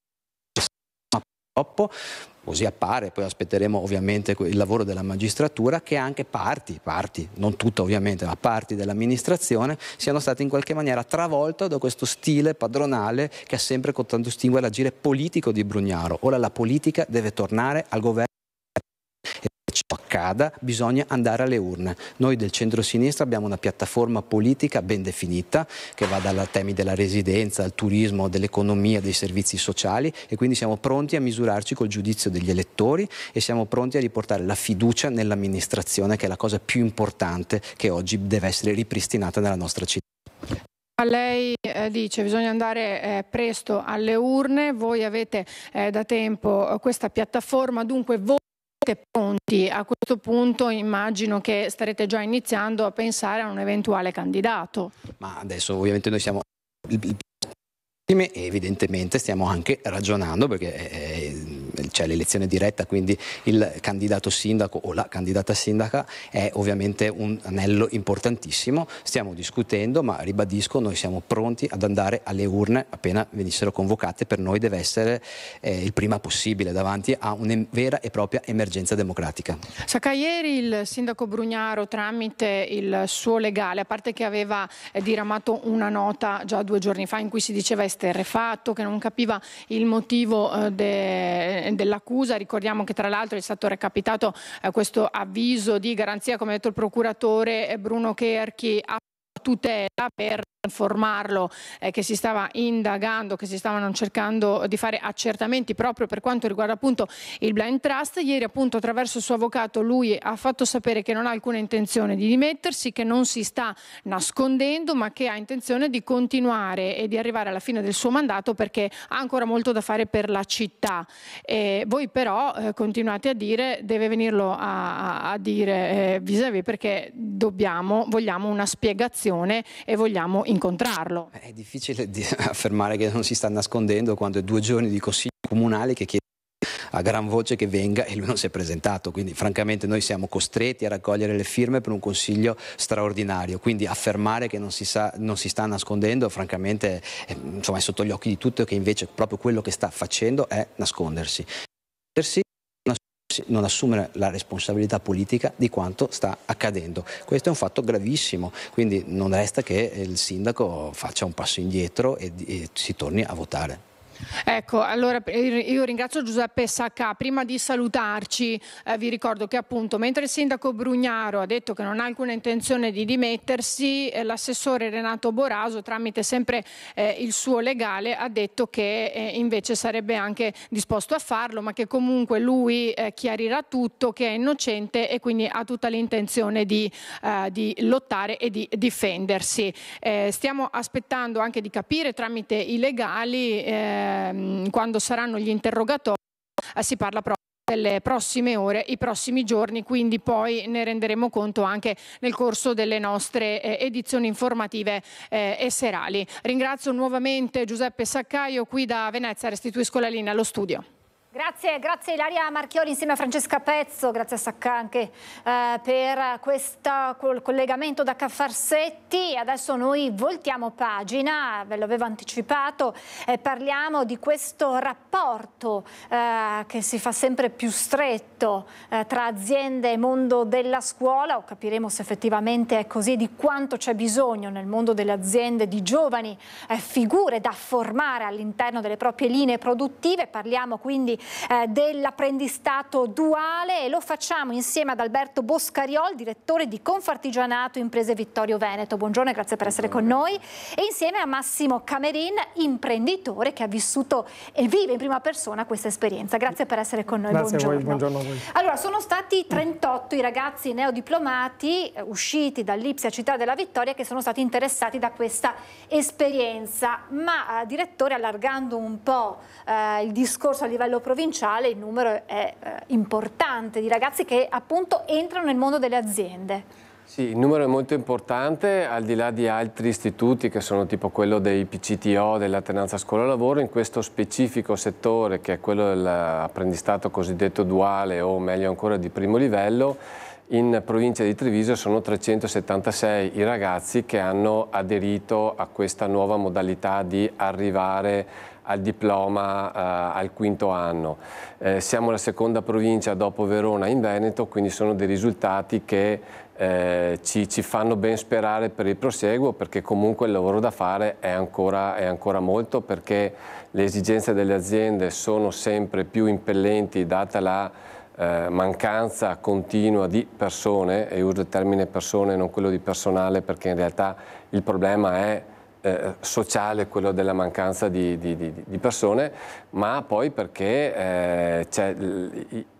ma purtroppo così appare, poi aspetteremo ovviamente il lavoro della magistratura, che anche parti, parti, non tutta ovviamente, ma parti dell'amministrazione siano state in qualche maniera travolte da questo stile padronale che ha sempre contraddistingue l'agire politico di Brugnaro. Ora la politica deve tornare al governo accada bisogna andare alle urne. Noi del centro-sinistra abbiamo una piattaforma politica ben definita che va dai temi della residenza al turismo, dell'economia, dei servizi sociali e quindi siamo pronti a misurarci col giudizio degli elettori e siamo pronti a riportare la fiducia nell'amministrazione che è la cosa più importante che oggi deve essere ripristinata nella nostra città. A Lei eh, dice che bisogna andare eh, presto alle urne, voi avete eh, da tempo eh, questa piattaforma, dunque voi siete pronti? A questo punto immagino che starete già iniziando a pensare a un eventuale candidato. Ma adesso ovviamente noi siamo e evidentemente stiamo anche ragionando perché eh, c'è cioè l'elezione diretta, quindi il candidato sindaco o la candidata sindaca è ovviamente un anello importantissimo. Stiamo discutendo, ma ribadisco, noi siamo pronti ad andare alle urne appena venissero convocate, per noi deve essere eh, il prima possibile davanti a una vera e propria emergenza democratica. Sacca ieri il sindaco Brugnaro tramite il suo legale, a parte che aveva eh, diramato una nota già due giorni fa in cui si diceva esterrefatto, che non capiva il motivo eh, de, eh, dell'accusa, ricordiamo che tra l'altro è stato recapitato eh, questo avviso di garanzia, come ha detto il procuratore eh, Bruno Kerchi tutela per informarlo eh, che si stava indagando, che si stavano cercando di fare accertamenti proprio per quanto riguarda appunto il blind trust. Ieri appunto attraverso il suo avvocato lui ha fatto sapere che non ha alcuna intenzione di dimettersi, che non si sta nascondendo ma che ha intenzione di continuare e di arrivare alla fine del suo mandato perché ha ancora molto da fare per la città. Eh, voi però eh, continuate a dire, deve venirlo a, a dire vis à -vis perché dobbiamo, vogliamo una spiegazione situazione e vogliamo incontrarlo. È difficile affermare che non si sta nascondendo quando è due giorni di consiglio comunale che chiede a gran voce che venga e lui non si è presentato. Quindi francamente noi siamo costretti a raccogliere le firme per un consiglio straordinario. Quindi affermare che non si, sa, non si sta nascondendo francamente è, insomma, è sotto gli occhi di tutti e che invece proprio quello che sta facendo è nascondersi non assumere la responsabilità politica di quanto sta accadendo. Questo è un fatto gravissimo, quindi non resta che il sindaco faccia un passo indietro e, e si torni a votare. Ecco, allora io ringrazio Giuseppe Sacca. Prima di salutarci eh, vi ricordo che appunto mentre il sindaco Brugnaro ha detto che non ha alcuna intenzione di dimettersi, eh, l'assessore Renato Boraso tramite sempre eh, il suo legale ha detto che eh, invece sarebbe anche disposto a farlo, ma che comunque lui eh, chiarirà tutto, che è innocente e quindi ha tutta l'intenzione di, eh, di, lottare e di difendersi. stiamo aspettando anche di capire tramite i legali ehm, quando saranno gli interrogatori, eh, si parla proprio delle prossime ore, i prossimi giorni, quindi poi ne renderemo conto anche nel corso delle nostre eh, edizioni informative eh, e serali. Ringrazio nuovamente Giuseppe Saccaio qui da Venezia, restituisco la linea allo studio. Grazie, grazie Ilaria Marchioli insieme a Francesca Pezzo, grazie a Sacca anche eh, per questo collegamento da Caffarsetti. Adesso noi voltiamo pagina, ve l'avevo anticipato, eh, parliamo di questo rapporto eh, che si fa sempre più stretto eh, tra aziende e mondo della scuola, o capiremo se effettivamente è così, di quanto c'è bisogno nel mondo delle aziende di giovani eh, figure da formare all'interno delle proprie linee produttive. Parliamo quindi eh, dell'apprendistato duale e lo facciamo insieme ad Alberto Boscariol, direttore di Confartigianato Imprese Vittorio Veneto. Buongiorno, grazie per essere con noi. E insieme a Massimo Camerin, imprenditore che ha vissuto e vive in prima persona questa esperienza. Grazie per essere con noi. Grazie buongiorno. A voi, buongiorno a voi. Allora, sono stati 38 i ragazzi neodiplomati eh, usciti dall'Ipsia Città della Vittoria che sono stati interessati da questa esperienza. Ma, eh, direttore, allargando un po' eh, il discorso a livello professionale, provinciale il numero è eh, importante di ragazzi che appunto entrano nel mondo delle aziende. Sì, il numero è molto importante, al di là di altri istituti che sono tipo quello dei PCTO, dell'alternanza scuola-lavoro, in questo specifico settore che è quello dell'apprendistato cosiddetto duale o meglio ancora di primo livello, in provincia di Treviso sono 376 i ragazzi che hanno aderito a questa nuova modalità di arrivare al diploma eh, al quinto anno. Eh, siamo la seconda provincia dopo Verona in Veneto, quindi sono dei risultati che eh, ci, ci, fanno ben sperare per il proseguo perché comunque il lavoro da fare è ancora, è ancora molto perché le esigenze delle aziende sono sempre più impellenti data la eh, mancanza continua di persone, e uso il termine persone non quello di personale perché in realtà il problema è eh, sociale quello della mancanza di, di, di, di persone, ma poi perché eh, cioè,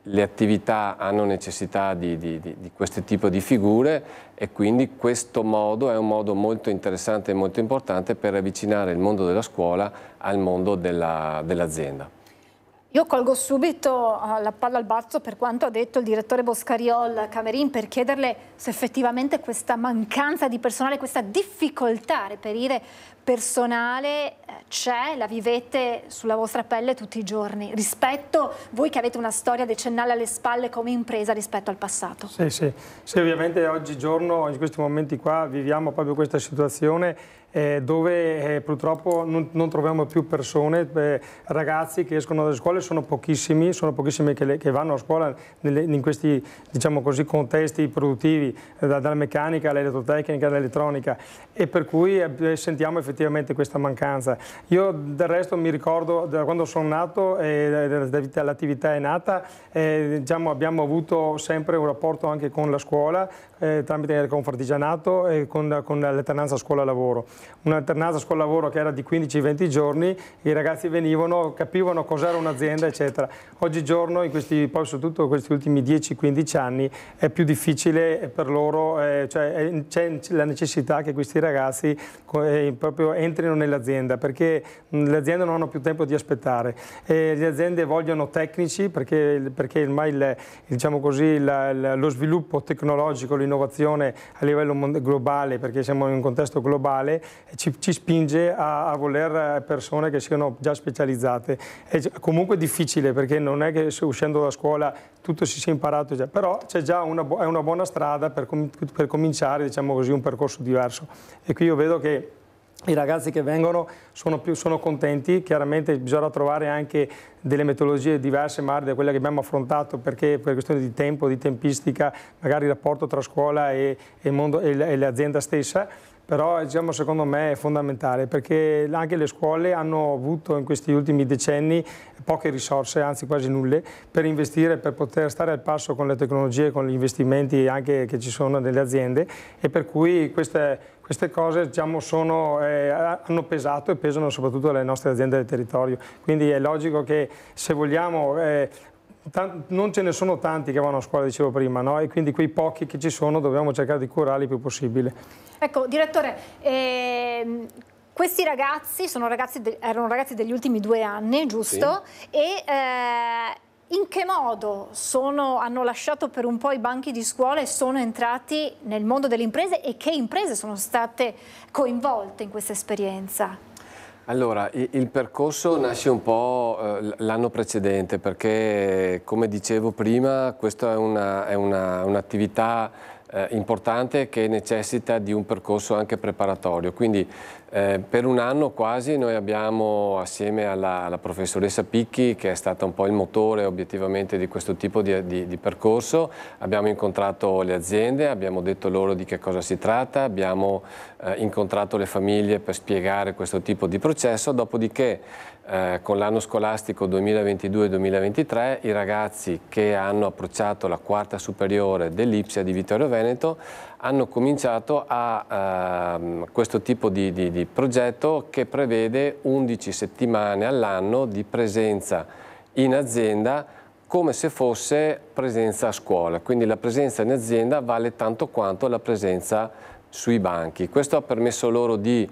le attività hanno necessità di, questo tipo di figure e quindi questo modo è un modo molto interessante e molto importante per avvicinare il mondo della scuola al mondo dell'azienda. Dell io colgo subito eh, la palla al balzo per quanto ha detto il direttore Boscariol Camerin per chiederle se effettivamente questa mancanza di personale, questa difficoltà a reperire personale eh, c'è, la vivete sulla vostra pelle tutti i giorni, rispetto voi che avete una storia decennale alle spalle come impresa rispetto al passato. Sì, sì, sì ovviamente oggigiorno, in questi momenti qua, viviamo proprio questa situazione eh, dove eh, purtroppo non, non, troviamo più persone, eh, ragazzi che escono dalle scuole sono pochissimi, sono pochissimi che, le, che vanno a scuola nelle, in questi diciamo così, contesti produttivi, eh, da, dalla meccanica all'elettrotecnica all'elettronica e per cui eh, sentiamo effettivamente questa mancanza. Io del resto mi ricordo da quando sono nato, e eh, l'attività è nata, diciamo, abbiamo avuto sempre un rapporto anche con la scuola, eh, tramite Confartigianato e con, con l'alternanza scuola-lavoro. Un'alternanza scuola-lavoro che era di 15-20 giorni, i ragazzi venivano, capivano cos'era un'azienda, eccetera. Oggigiorno, in questi, poi soprattutto in questi ultimi 10-15 anni, è più difficile per loro, eh, cioè c'è la necessità che questi ragazzi eh, proprio entrino nell'azienda, perché le aziende non hanno più tempo di aspettare. E le aziende vogliono tecnici, perché, perché ormai il, diciamo così, la, la, lo sviluppo tecnologico, l'innovazione, dell'innovazione a livello globale, perché siamo in un contesto globale, ci, ci spinge a, a, voler eh, persone che siano già specializzate. È comunque difficile perché non è che uscendo da scuola tutto si sia imparato già, però c'è già una, è una buona strada per, com per cominciare diciamo così, un percorso diverso. E qui io vedo che i ragazzi che vengono sono, più, sono, contenti, chiaramente bisognerà trovare anche delle metodologie diverse magari da quelle che abbiamo affrontato perché per questione di tempo, di tempistica, magari il rapporto tra scuola e, e, mondo, e l'azienda stessa però diciamo, secondo me è fondamentale perché anche le scuole hanno avuto in questi ultimi decenni poche risorse, anzi quasi nulle, per investire, per poter stare al passo con le tecnologie, con gli investimenti anche che ci sono nelle aziende e per cui queste, queste cose diciamo, sono, eh, hanno pesato e pesano soprattutto alle nostre aziende del territorio. Quindi è logico che se vogliamo eh, non ce ne sono tanti che vanno a scuola, dicevo prima, no? e quindi quei pochi che ci sono dobbiamo cercare di curarli il più possibile. Ecco, direttore, ehm, questi ragazzi, ragazzi erano ragazzi degli ultimi due anni, giusto? Sì. E, eh, in che modo sono, hanno lasciato per un po' i banchi di scuola e sono entrati nel mondo delle imprese e che imprese sono state coinvolte in questa esperienza? Allora, il percorso nasce un po' eh, l'anno precedente perché, come dicevo prima, questa è, un'attività un eh, importante che necessita di un percorso anche preparatorio. Quindi eh, per un anno quasi noi abbiamo assieme alla, alla, professoressa Picchi che è stata un po' il motore obiettivamente di questo tipo di, di, di, percorso, abbiamo incontrato le aziende, abbiamo detto loro di che cosa si tratta, abbiamo eh, incontrato le famiglie per spiegare questo tipo di processo, dopodiché eh, con l'anno scolastico 2022-2023 i ragazzi che hanno approcciato la quarta superiore dell'Ipsia di Vittorio Veneto hanno cominciato a eh, questo tipo di, di, di, progetto che prevede 11 settimane all'anno di presenza in azienda come se fosse presenza a scuola, quindi la presenza in azienda vale tanto quanto la presenza sui banchi. Questo ha permesso loro di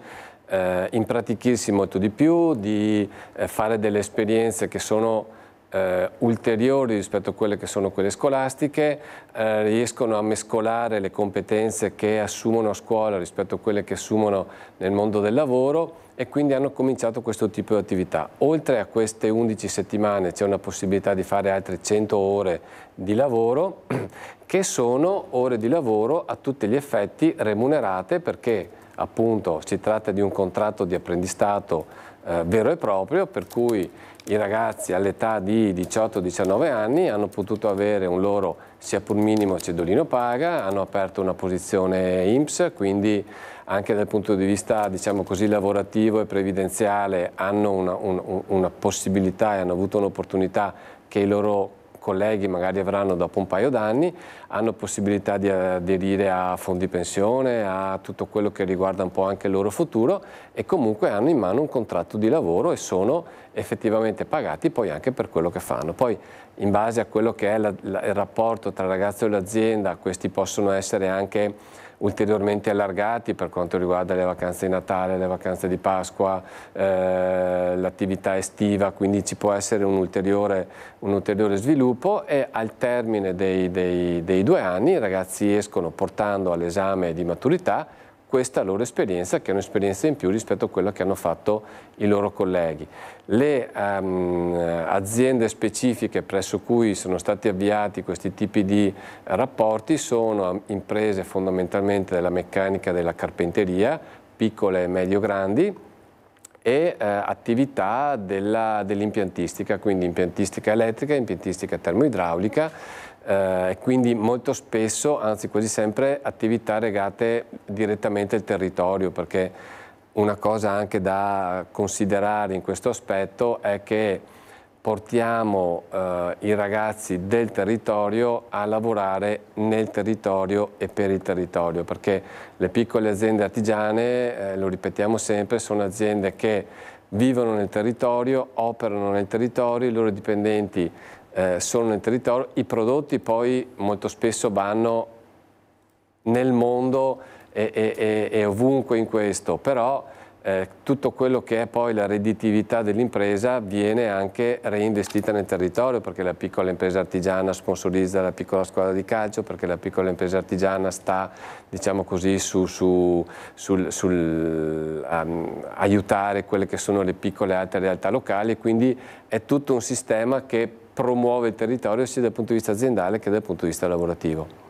eh, impratichirsi molto di più, di eh, fare delle esperienze che sono eh, ulteriori rispetto a quelle che sono quelle scolastiche, eh, riescono a mescolare le competenze che assumono a scuola rispetto a quelle che assumono nel mondo del lavoro e quindi hanno cominciato questo tipo di attività. Oltre a queste 11 settimane c'è una possibilità di fare altre 100 ore di lavoro che sono ore di lavoro a tutti gli effetti remunerate perché appunto si tratta di un contratto di apprendistato eh, vero e proprio per cui i ragazzi all'età di 18-19 anni hanno potuto avere un loro, sia pur minimo, cedolino paga, hanno aperto una posizione IMSS, quindi anche dal punto di vista diciamo così, lavorativo e previdenziale hanno una, un, una possibilità e hanno avuto un'opportunità che i loro colleghi magari avranno dopo un paio d'anni, hanno possibilità di aderire eh, a fondi pensione, a tutto quello che riguarda un po' anche il loro futuro e comunque hanno in mano un contratto di lavoro e sono effettivamente pagati poi anche per quello che fanno. Poi in base a quello che è la, la, il rapporto tra ragazzo e l'azienda, questi possono essere anche ulteriormente allargati per quanto riguarda le vacanze di Natale, le vacanze di Pasqua, eh, l'attività estiva, quindi ci può essere un ulteriore, un ulteriore sviluppo e al termine dei, dei, dei due anni i ragazzi escono portando all'esame di maturità questa loro esperienza, che è un'esperienza in più rispetto a quella che hanno fatto i loro colleghi. Le um, aziende specifiche presso cui sono stati avviati questi tipi di rapporti sono ehm, imprese fondamentalmente della meccanica e della carpenteria, piccole e medio-grandi, e eh, attività dell'impiantistica, dell quindi impiantistica elettrica, impiantistica termoidraulica eh, e quindi molto spesso, anzi quasi sempre, attività legate direttamente al territorio perché una cosa anche da considerare in questo aspetto è che portiamo eh, i ragazzi del territorio a lavorare nel territorio e per il territorio, perché le piccole aziende artigiane, eh, lo ripetiamo sempre, sono aziende che vivono nel territorio, operano nel territorio, i loro dipendenti eh, sono nel territorio, i prodotti poi molto spesso vanno nel mondo e, e, e ovunque in questo, però eh, tutto quello che è poi la redditività dell'impresa viene anche reinvestita nel territorio perché la piccola impresa artigiana sponsorizza la piccola squadra di calcio, perché la piccola impresa artigiana sta diciamo così su, su, sul, sul um, aiutare quelle che sono le piccole e altre realtà locali quindi è tutto un sistema che promuove il territorio sia dal punto di vista aziendale che dal punto di vista lavorativo.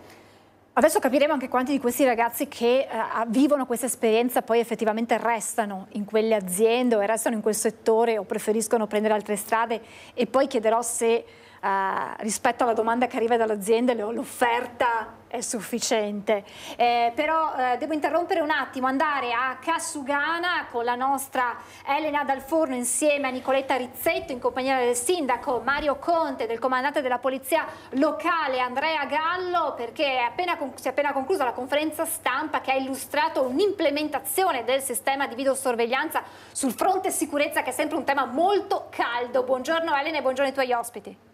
Adesso capiremo anche quanti di questi ragazzi che eh, vivono questa esperienza poi effettivamente restano in quelle aziende o restano in quel settore o preferiscono prendere altre strade e poi chiederò se eh, rispetto alla domanda che arriva dall'azienda l'offerta è sufficiente. Eh, però eh, devo interrompere un attimo, andare a Casugana con la nostra Elena Dal Forno insieme a Nicoletta Rizzetto in compagnia del sindaco Mario Conte, del comandante della polizia locale Andrea Gallo, perché appena si è appena conclusa la conferenza stampa che ha illustrato un'implementazione del sistema di videosorveglianza sul fronte sicurezza che è sempre un tema molto caldo. Buongiorno Elena e buongiorno ai tuoi ospiti.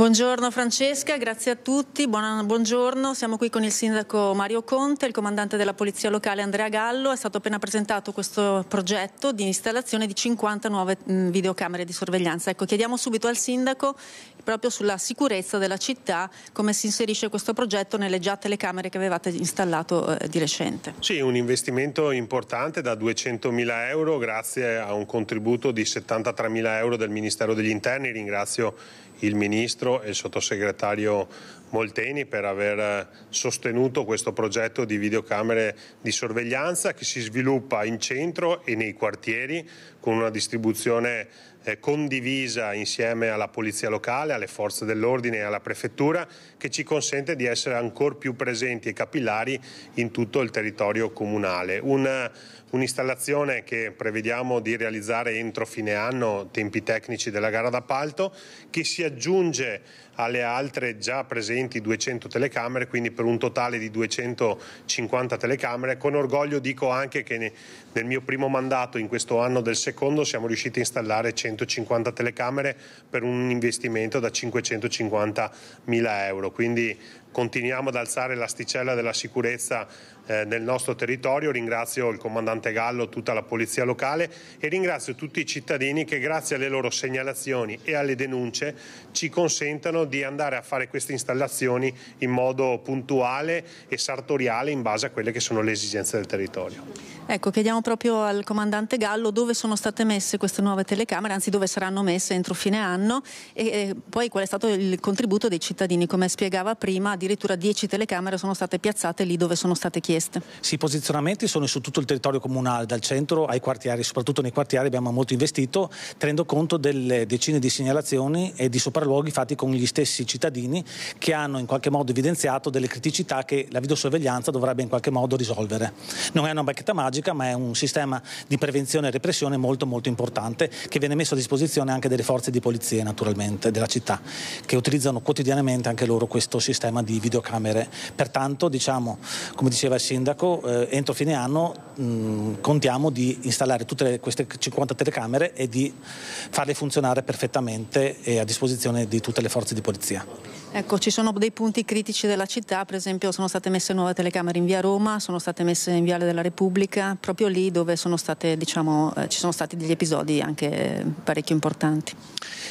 Buongiorno Francesca, grazie a tutti, Buona, buongiorno. Siamo qui con il sindaco Mario Conte, il comandante della Polizia Locale Andrea Gallo. È stato appena presentato questo progetto di installazione di 50 nuove mh, mm, videocamere di sorveglianza. Ecco, chiediamo subito al sindaco proprio sulla sicurezza della città, come si inserisce questo progetto nelle già telecamere che avevate installato eh, di recente. Sì, un investimento importante da 200.000 euro grazie a un contributo di 73.000 euro del Ministero degli Interni. Ringrazio il Ministro e il Sottosegretario Molteni per aver eh, sostenuto questo progetto di videocamere di sorveglianza che si sviluppa in centro e nei quartieri con una distribuzione eh, condivisa insieme alla polizia locale, alle forze dell'ordine e alla prefettura che ci consente di essere ancora più presenti e capillari in tutto il territorio comunale. Un, un'installazione che prevediamo di realizzare entro fine anno, tempi tecnici della gara d'appalto, che si aggiunge alle altre già presenti 200 telecamere, quindi per un totale di 250 telecamere. Con orgoglio dico anche che nel mio primo mandato, in questo anno del secondo, siamo riusciti a installare 150 telecamere per un investimento da 550 mila euro. Quindi continuiamo ad alzare l'asticella della sicurezza eh, nel nostro territorio. Ringrazio il comandante Gallo, tutta la polizia locale e ringrazio tutti i cittadini che grazie alle loro segnalazioni e alle denunce ci consentono di andare a fare queste installazioni in modo puntuale e sartoriale in base a quelle che sono le esigenze del territorio. Ecco, chiediamo proprio al comandante Gallo dove sono state messe queste nuove telecamere, anzi dove saranno messe entro fine anno e, e poi qual è stato il contributo dei cittadini. Come spiegava prima, addirittura 10 telecamere sono state piazzate lì dove sono state chieste est. Sì, i posizionamenti sono su tutto il territorio comunale, dal centro ai quartieri, soprattutto nei quartieri abbiamo molto investito, tenendo conto delle decine di segnalazioni e di sopralluoghi fatti con gli stessi cittadini che hanno in qualche modo evidenziato delle criticità che la videosorveglianza dovrebbe in qualche modo risolvere. Non è una bacchetta magica, ma è un sistema di prevenzione e repressione molto molto importante che viene messo a disposizione anche delle forze di polizia naturalmente della città che utilizzano quotidianamente anche loro questo sistema di videocamere. Pertanto, diciamo, come diceva il sindaco, eh, entro fine anno mh, mm, contiamo di installare tutte le, queste 50 telecamere e di farle funzionare perfettamente e a disposizione di tutte le forze di polizia. Ecco, ci sono dei punti critici della città, per esempio sono state messe nuove telecamere in via Roma, sono state messe in Viale della Repubblica, proprio lì dove sono state, diciamo, eh, ci sono stati degli episodi anche eh, parecchio importanti.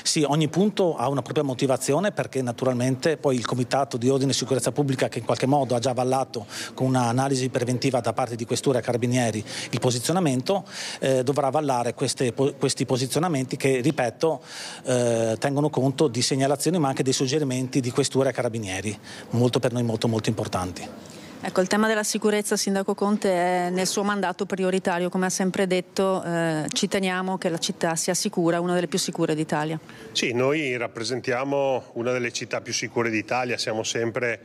Sì, ogni punto ha una propria motivazione perché naturalmente poi il Comitato di Ordine e Sicurezza Pubblica che in qualche modo ha già avallato con un'analisi preventiva da parte di Questura e Carabinieri il posizionamento, eh, dovrà avallare queste, questi posizionamenti che, ripeto, eh, tengono conto di segnalazioni ma anche dei suggerimenti di di questura e carabinieri, molto per noi molto molto importanti. Ecco, il tema della sicurezza, Sindaco Conte, è nel suo mandato prioritario, come ha sempre detto, eh, ci teniamo che la città sia sicura, una delle più sicure d'Italia. Sì, noi rappresentiamo una delle città più sicure d'Italia, siamo sempre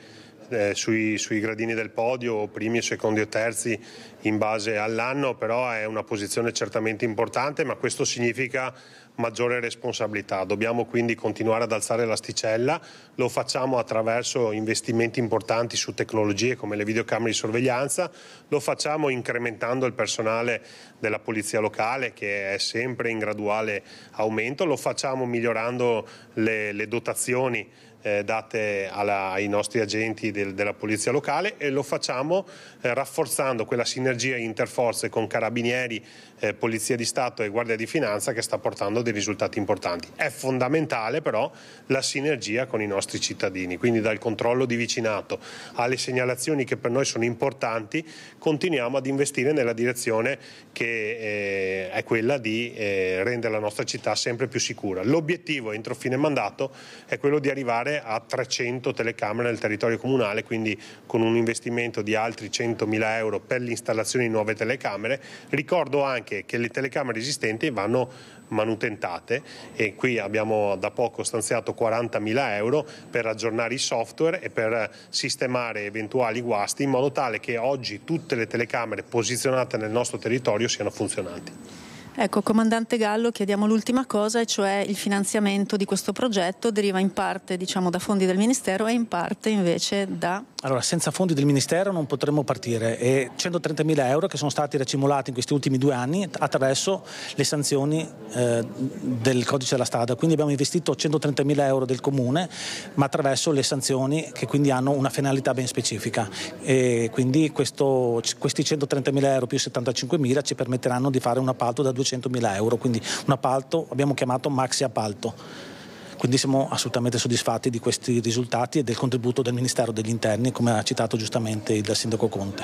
eh, sui, sui, gradini del podio, primi, secondi o terzi in base all'anno, però è una posizione certamente importante, ma questo significa maggiore responsabilità. Dobbiamo quindi continuare ad alzare l'asticella, lo facciamo attraverso investimenti importanti su tecnologie come le videocamere di sorveglianza, lo facciamo incrementando il personale della polizia locale che è sempre in graduale aumento, lo facciamo migliorando le, le dotazioni eh, date alla, ai nostri agenti del, della polizia locale e lo facciamo eh, rafforzando quella sinergia interforze con carabinieri, eh, polizia di Stato e guardia di finanza che sta portando dei risultati importanti. È fondamentale però la sinergia con i nostri cittadini, quindi dal controllo di vicinato alle segnalazioni che per noi sono importanti, continuiamo ad investire nella direzione che eh, è quella di eh, rendere la nostra città sempre più sicura. L'obiettivo entro fine mandato è quello di arrivare a 300 telecamere nel territorio comunale, quindi con un investimento di altri 100.000 euro per l'installazione di nuove telecamere. Ricordo anche che le telecamere esistenti vanno manutentate e qui abbiamo da poco stanziato 40.000 euro per aggiornare i software e per sistemare eventuali guasti in modo tale che oggi tutte le telecamere posizionate nel nostro territorio siano funzionanti. Ecco, Comandante Gallo, chiediamo l'ultima cosa, e cioè il finanziamento di questo progetto deriva in parte diciamo, da fondi del Ministero e in parte invece da... Allora, senza fondi del Ministero non potremmo partire e 130.000 euro che sono stati racimolati in questi ultimi due anni attraverso le sanzioni eh, del Codice della Strada. Quindi abbiamo investito 130.000 euro del Comune, ma attraverso le sanzioni che quindi hanno una finalità ben specifica. E quindi questo, questi 130.000 euro più 75.000 ci permetteranno di fare un appalto da 200.000 200.000 euro, quindi un appalto abbiamo chiamato maxi appalto. Quindi siamo assolutamente soddisfatti di questi risultati e del contributo del Ministero degli Interni, come ha citato giustamente il Sindaco Conte.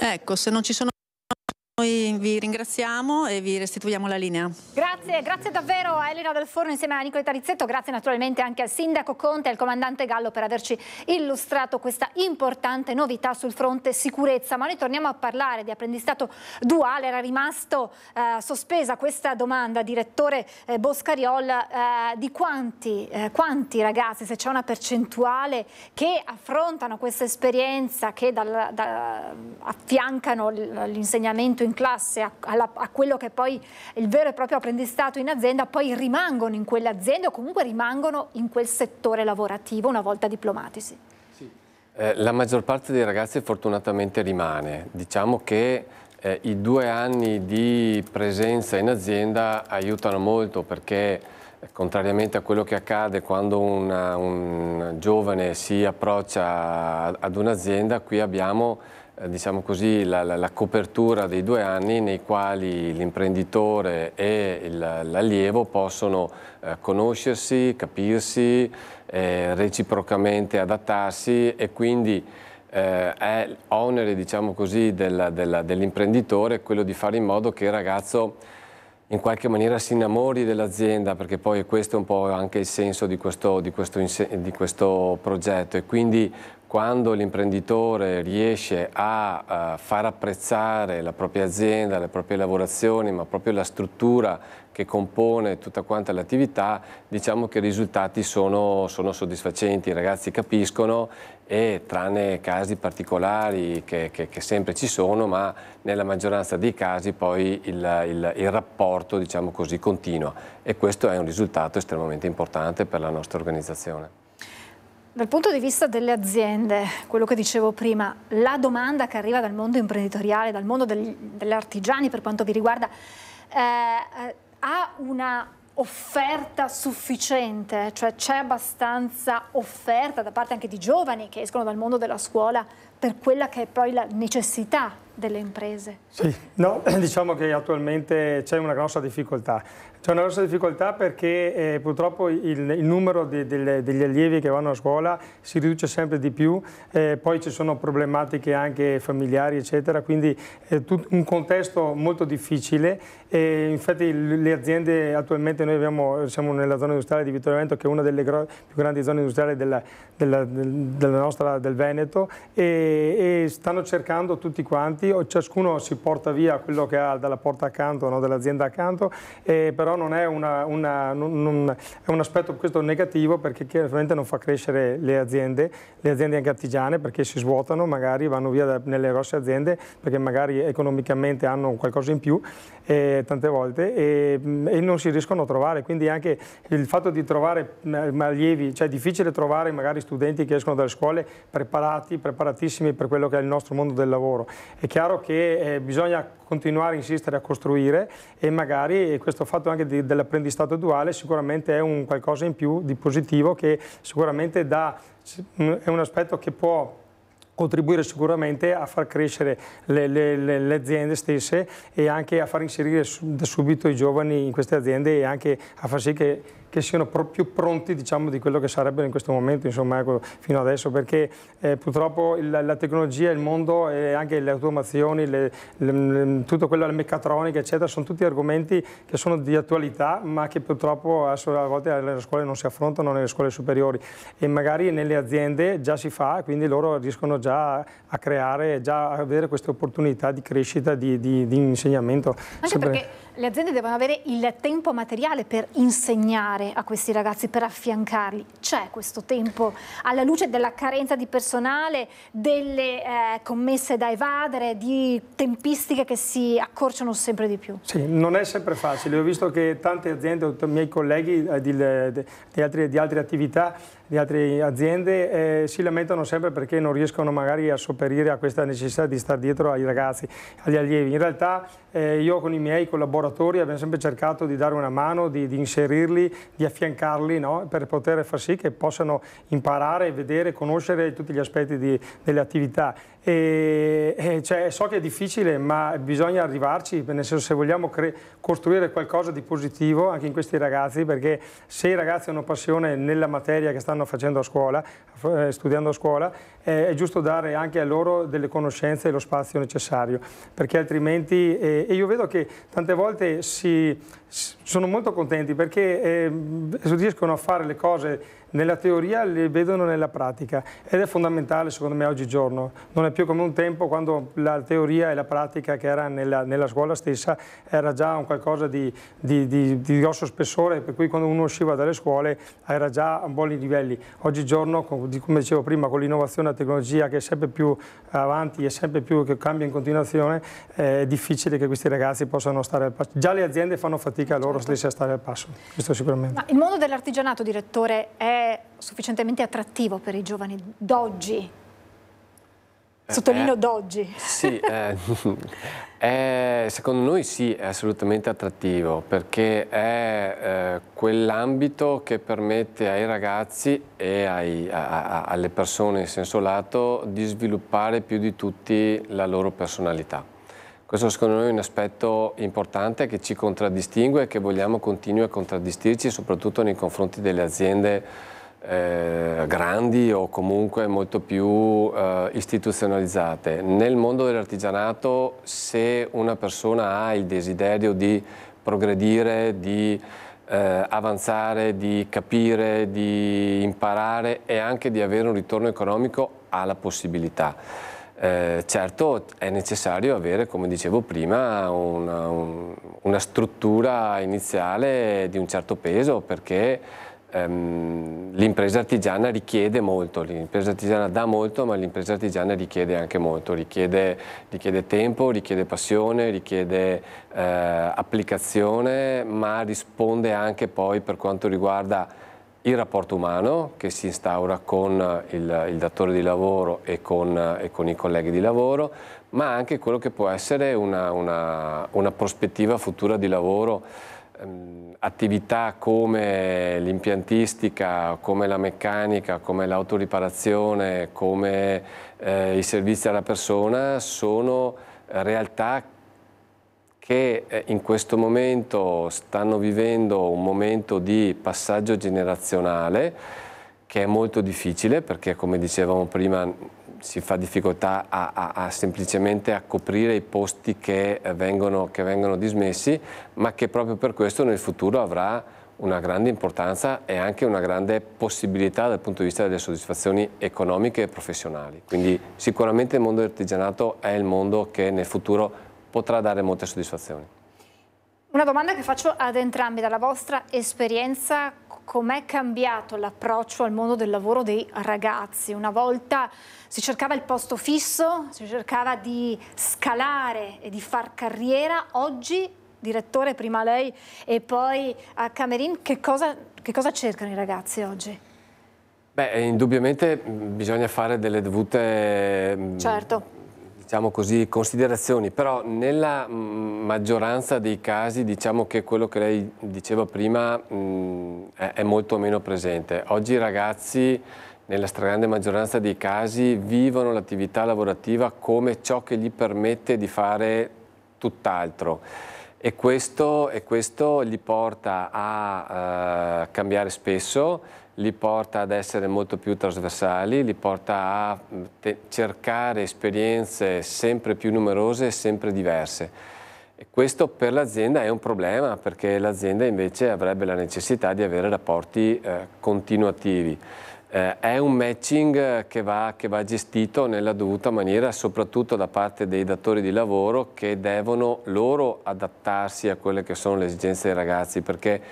Ecco, se non ci sono noi vi ringraziamo e vi restituiamo la linea. Grazie, grazie davvero a Elena Del Forno insieme a Nicoletta Rizzetto, grazie naturalmente anche al Sindaco Conte e al Comandante Gallo per averci illustrato questa importante novità sul fronte sicurezza. Ma noi torniamo a parlare di apprendistato duale, era rimasto eh, sospesa questa domanda, direttore eh, Boscariol, eh, di quanti, eh, quanti, ragazzi, se c'è una percentuale che affrontano questa esperienza, che dal, da, affiancano l'insegnamento in in classe a, alla, a quello che poi è il vero e proprio apprendistato in azienda, poi rimangono in quell'azienda o comunque rimangono in quel settore lavorativo una volta diplomatisi? Sì. Eh, la maggior parte dei ragazzi fortunatamente rimane. Diciamo che eh, i due anni di presenza in azienda aiutano molto perché eh, contrariamente a quello che accade quando una, un giovane si approccia ad un'azienda, qui abbiamo eh, diciamo così, la, la, la, copertura dei due anni nei quali l'imprenditore e l'allievo possono eh, conoscersi, capirsi, eh, reciprocamente adattarsi e quindi eh, è onere diciamo dell'imprenditore quello di fare in modo che il ragazzo in qualche maniera si innamori dell'azienda perché poi questo è un po' anche il senso di questo, di questo, di questo progetto e quindi quando l'imprenditore riesce a eh, far apprezzare la propria azienda, le proprie lavorazioni, ma proprio la struttura che compone tutta quanta l'attività, diciamo che i risultati sono, sono, soddisfacenti, i ragazzi capiscono e tranne casi particolari che, che, che, sempre ci sono, ma nella maggioranza dei casi poi il, il, il rapporto diciamo così, continua e questo è un risultato estremamente importante per la nostra organizzazione. Dal punto di vista delle aziende, quello che dicevo prima, la domanda che arriva dal mondo imprenditoriale, dal mondo del, degli artigiani per quanto vi riguarda, eh, eh, ha una offerta sufficiente, cioè c'è abbastanza offerta da parte anche di giovani che escono dal mondo della scuola per quella che è poi la necessità delle imprese? Sì, no, diciamo che attualmente c'è una grossa difficoltà. C'è una grossa difficoltà perché eh, purtroppo il, il numero de, de, degli allievi che vanno a scuola si riduce sempre di più, eh, poi ci sono problematiche anche familiari eccetera, quindi è eh, un contesto molto difficile e infatti le aziende attualmente noi abbiamo, siamo nella zona industriale di Vittorio Vento che è una delle più grandi zone industriali della, della, della nostra, del Veneto e, e, stanno cercando tutti quanti, ciascuno si porta via quello che ha dalla porta accanto, no, dell'azienda accanto, eh, però non è, una, una, non, non, è un aspetto negativo perché chiaramente non fa crescere le aziende, le aziende anche artigiane perché si svuotano, magari vanno via da, nelle grosse aziende perché magari economicamente hanno qualcosa in più eh, tante volte e, mm, e, non si riescono a trovare, quindi anche il fatto di trovare mm, allievi, cioè è difficile trovare magari studenti che escono dalle scuole preparati, preparatissimi per quello che è il nostro mondo del lavoro. È chiaro che eh, bisogna continuare a insistere a costruire e magari questo fatto anche anche di, dell'apprendistato duale sicuramente è un qualcosa in più di positivo che sicuramente dà, è un aspetto che può contribuire sicuramente a far crescere le, le, le, le, aziende stesse e anche a far inserire da subito i giovani in queste aziende e anche a far sì che, che siano più pronti diciamo, di quello che sarebbero in questo momento, insomma, ecco, fino adesso, perché eh, purtroppo la, la, tecnologia, il mondo e anche le automazioni, tutto quello la meccatronica, eccetera, sono tutti argomenti che sono di attualità, ma che purtroppo a volte nelle scuole non si affrontano, nelle scuole superiori e magari nelle aziende già si fa, quindi loro riescono già già a creare, già avere queste opportunità di crescita, di, di, di insegnamento. Anche Sempre... perché le aziende devono avere il tempo materiale per insegnare a questi ragazzi, per affiancarli. C'è questo tempo alla luce della carenza di personale, delle eh, commesse da evadere, di tempistiche che si accorciano sempre di più? Sì, non è sempre facile. Ho visto che tante aziende, i miei colleghi eh, di, di, altri, di, altre attività, di altre aziende, eh, si lamentano sempre perché non riescono magari a sopperire a questa necessità di stare dietro ai ragazzi, agli allievi. In realtà eh, io con i miei collaboratori lavoratori abbiamo sempre cercato di dare una mano, di, di inserirli, di affiancarli no? per poter far sì che possano imparare, vedere, conoscere tutti gli aspetti di, delle attività e, e eh, cioè, so che è difficile, ma bisogna arrivarci, nel senso se vogliamo costruire qualcosa di positivo anche in questi ragazzi, perché se i ragazzi hanno passione nella materia che stanno facendo a scuola, eh, studiando a scuola, eh, è giusto dare anche a loro delle conoscenze e lo spazio necessario, perché altrimenti, eh, e io vedo che tante volte si, sono molto contenti perché eh, riescono a fare le cose nella teoria li vedono nella pratica ed è fondamentale secondo me oggigiorno, non è più come un tempo quando la teoria e la pratica che era nella, nella scuola stessa era già un qualcosa di, di, di, di, grosso spessore per cui quando uno usciva dalle scuole era già a buoni livelli, oggigiorno come dicevo prima con l'innovazione e la tecnologia che è sempre più avanti e sempre più che cambia in continuazione eh, è difficile che questi ragazzi possano stare al passo, già le aziende fanno fatica loro certo. stesse a stare al passo, questo sicuramente. Ma il mondo dell'artigianato direttore è sufficientemente attrattivo per i giovani d'oggi? Eh, Sottolineo eh, d'oggi. Sì, eh, è, secondo noi sì, è assolutamente attrattivo perché è eh, quell'ambito che permette ai ragazzi e ai, a, a, alle persone in senso lato di sviluppare più di tutti la loro personalità. Questo secondo noi è un aspetto importante che ci contraddistingue e che vogliamo continui a contraddistirci soprattutto nei confronti delle aziende eh, grandi o comunque molto più eh, istituzionalizzate. Nel mondo dell'artigianato se una persona ha il desiderio di progredire, di eh, avanzare, di capire, di imparare e anche di avere un ritorno economico ha la possibilità. Eh, certo è necessario avere, come dicevo prima, una, un, una struttura iniziale di un certo peso perché ehm, l'impresa artigiana richiede molto, l'impresa artigiana dà molto ma l'impresa artigiana richiede anche molto, richiede, richiede tempo, richiede passione, richiede eh, applicazione ma risponde anche poi per quanto riguarda il rapporto umano che si instaura con eh, il, il datore di lavoro e con, eh, e con, i colleghi di lavoro, ma anche quello che può essere una, una, una prospettiva futura di lavoro, ehm, attività come l'impiantistica, come la meccanica, come l'autoriparazione, come eh, i servizi alla persona, sono realtà che che eh, in questo momento stanno vivendo un momento di passaggio generazionale che è molto difficile perché come dicevamo prima si fa difficoltà a, a, a semplicemente a coprire i posti che eh, vengono, che vengono dismessi ma che proprio per questo nel futuro avrà una grande importanza e anche una grande possibilità dal punto di vista delle soddisfazioni economiche e professionali. Quindi sicuramente il mondo artigianato è il mondo che nel futuro potrà dare molte soddisfazioni. Una domanda che faccio ad entrambi, dalla vostra esperienza, com'è cambiato l'approccio al mondo del lavoro dei ragazzi? Una volta si cercava il posto fisso, si cercava di scalare e di far carriera, oggi, direttore, prima lei e poi a Camerin, che cosa, che cosa cercano i ragazzi oggi? Beh, indubbiamente mm, bisogna fare delle dovute mm, certo diciamo così, considerazioni, però nella mm, maggioranza dei casi diciamo che quello che lei diceva prima mh, mm, è, è molto meno presente. Oggi i ragazzi nella stragrande maggioranza dei casi vivono l'attività lavorativa come ciò che gli permette di fare tutt'altro e questo, e questo li porta a eh, cambiare spesso li porta ad essere molto più trasversali, li porta a mm, cercare esperienze sempre più numerose e sempre diverse. E questo per l'azienda è un problema perché l'azienda invece avrebbe la necessità di avere rapporti eh, continuativi. Eh, è un matching eh, che va, che va, gestito nella dovuta maniera, soprattutto da parte dei datori di lavoro che devono loro adattarsi a quelle che sono le esigenze dei ragazzi, perché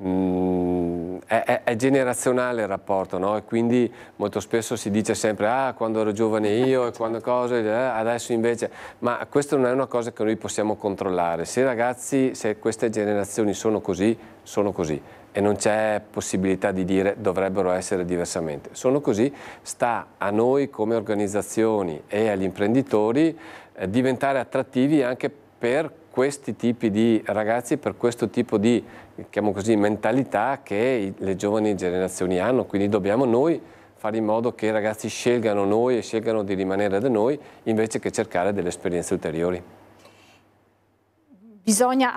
Mm, è, è, generazionale il rapporto no? e quindi molto spesso si dice sempre ah quando ero giovane io e quando cose eh, adesso invece ma questa non è una cosa che noi possiamo controllare se i ragazzi se queste generazioni sono così sono così e non c'è possibilità di dire dovrebbero essere diversamente sono così sta a noi come organizzazioni e agli imprenditori eh, diventare attrattivi anche per questi tipi di ragazzi, per questo tipo di così, mentalità che le giovani generazioni hanno, quindi dobbiamo noi fare in modo che i ragazzi scelgano noi e scelgano di rimanere da noi invece che cercare delle esperienze ulteriori. Bisogna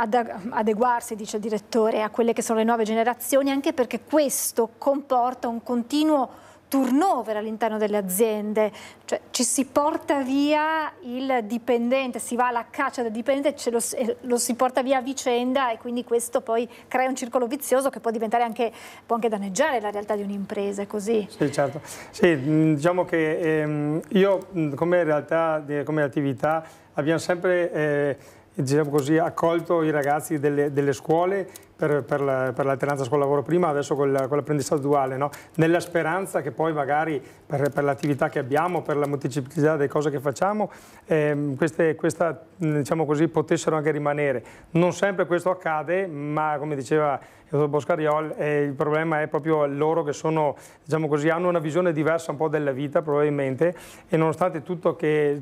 adeguarsi, dice il direttore, a quelle che sono le nuove generazioni, anche perché questo comporta un continuo turnover all'interno delle aziende, cioè ci si porta via il dipendente, si va alla caccia del dipendente, lo, lo, si porta via a vicenda e quindi questo poi crea un circolo vizioso che può diventare anche, può anche danneggiare la realtà di un'impresa, è così? Sì, certo. Sì, mm, diciamo che ehm, io mm, come realtà, come attività abbiamo sempre... Eh, diciamo così, accolto i ragazzi delle, delle scuole per, per, la, per l'alternanza scuola-lavoro prima, adesso con, la, con l'apprendistato duale, no? nella speranza che poi magari per, per, l'attività che abbiamo, per la molteplicità delle cose che facciamo, ehm, queste, questa, diciamo così, potessero anche rimanere. Non sempre questo accade, ma come diceva dottor Boscariol, eh, il problema è proprio loro che sono, diciamo così, hanno una visione diversa un po' della vita probabilmente e nonostante tutto che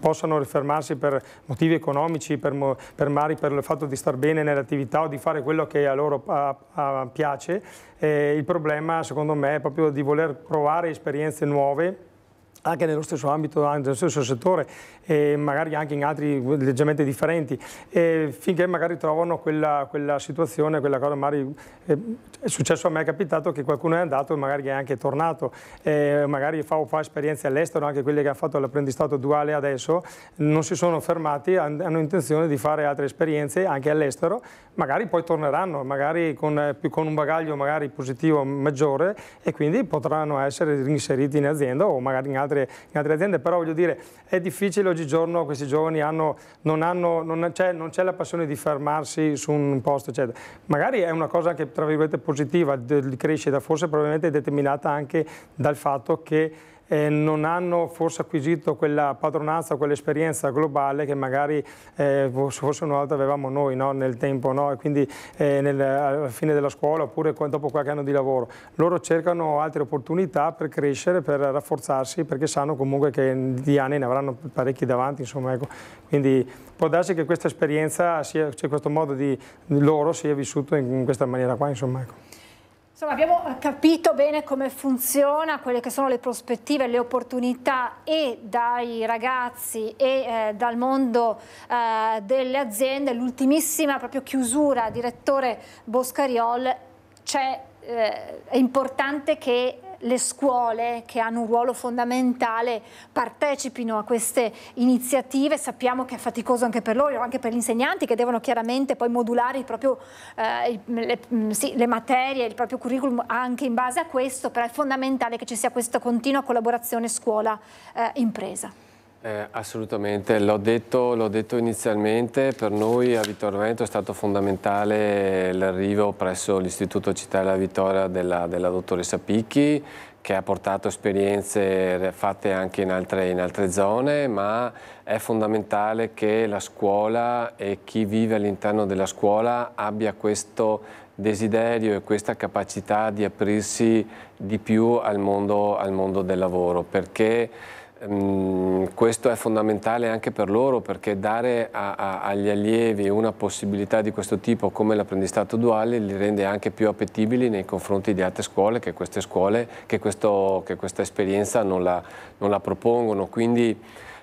possano rifermarsi per motivi economici, per, per mari, per il fatto di star bene nell'attività o di fare quello che a loro a, a piace, eh, il problema secondo me è proprio di voler provare esperienze nuove anche nello stesso ambito, nello stesso settore e magari anche in altri leggermente differenti, finché magari trovano quella, quella, situazione, quella cosa magari eh, è successo a me, è capitato che qualcuno è andato e magari è anche tornato, e magari fa, o fa esperienze all'estero, anche quelli che hanno fatto l'apprendistato duale adesso, non si sono fermati, hanno intenzione di fare altre esperienze anche all'estero, magari poi torneranno, magari con, eh, con un bagaglio magari positivo maggiore e quindi potranno essere reinseriti in azienda o magari in altri altre, in altre, aziende, però voglio dire è difficile oggigiorno, questi giovani hanno, non, hanno, non, c'è, la passione di fermarsi su un posto, eccetera. Magari è una cosa anche tra virgolette positiva di crescita, forse probabilmente determinata anche dal fatto che eh, non hanno forse acquisito quella padronanza, quell'esperienza globale che magari eh, forse una volta avevamo noi no? nel tempo, no? e quindi eh, nel, alla fine della scuola oppure dopo qualche anno di lavoro. Loro cercano altre opportunità per crescere, per rafforzarsi, perché sanno comunque che di anni ne avranno parecchi davanti. Insomma, ecco. Quindi può darsi che questa esperienza, sia, cioè questo modo di, loro sia vissuto in, in questa maniera qua. Insomma, ecco. Insomma, abbiamo eh, capito bene come funziona, quelle che sono le prospettive, le opportunità e dai ragazzi e eh, dal mondo eh, delle aziende. L'ultimissima proprio chiusura, direttore Boscariol, cioè, eh, è importante che le scuole che hanno un ruolo fondamentale partecipino a queste iniziative. Sappiamo che è faticoso anche per loro, anche per gli insegnanti che devono chiaramente poi modulare proprio, eh, le, mm, sì, le, materie, il proprio curriculum anche in base a questo, però è fondamentale che ci sia questa continua collaborazione scuola-impresa. Eh, eh, assolutamente, l'ho detto, detto, inizialmente, per noi a Vittorio Veneto è stato fondamentale l'arrivo presso l'Istituto Città della Vittoria della, della, dottoressa Picchi che ha portato esperienze fatte anche in altre, in altre zone, ma è fondamentale che la scuola e chi vive all'interno della scuola abbia questo desiderio e questa capacità di aprirsi di più al mondo, al mondo del lavoro, perché Ehm, questo è fondamentale anche per loro perché dare a, a, agli allievi una possibilità di questo tipo come l'apprendistato duale li rende anche più appetibili nei confronti di altre scuole che queste scuole, che, questo, che questa esperienza non la, non la propongono. Quindi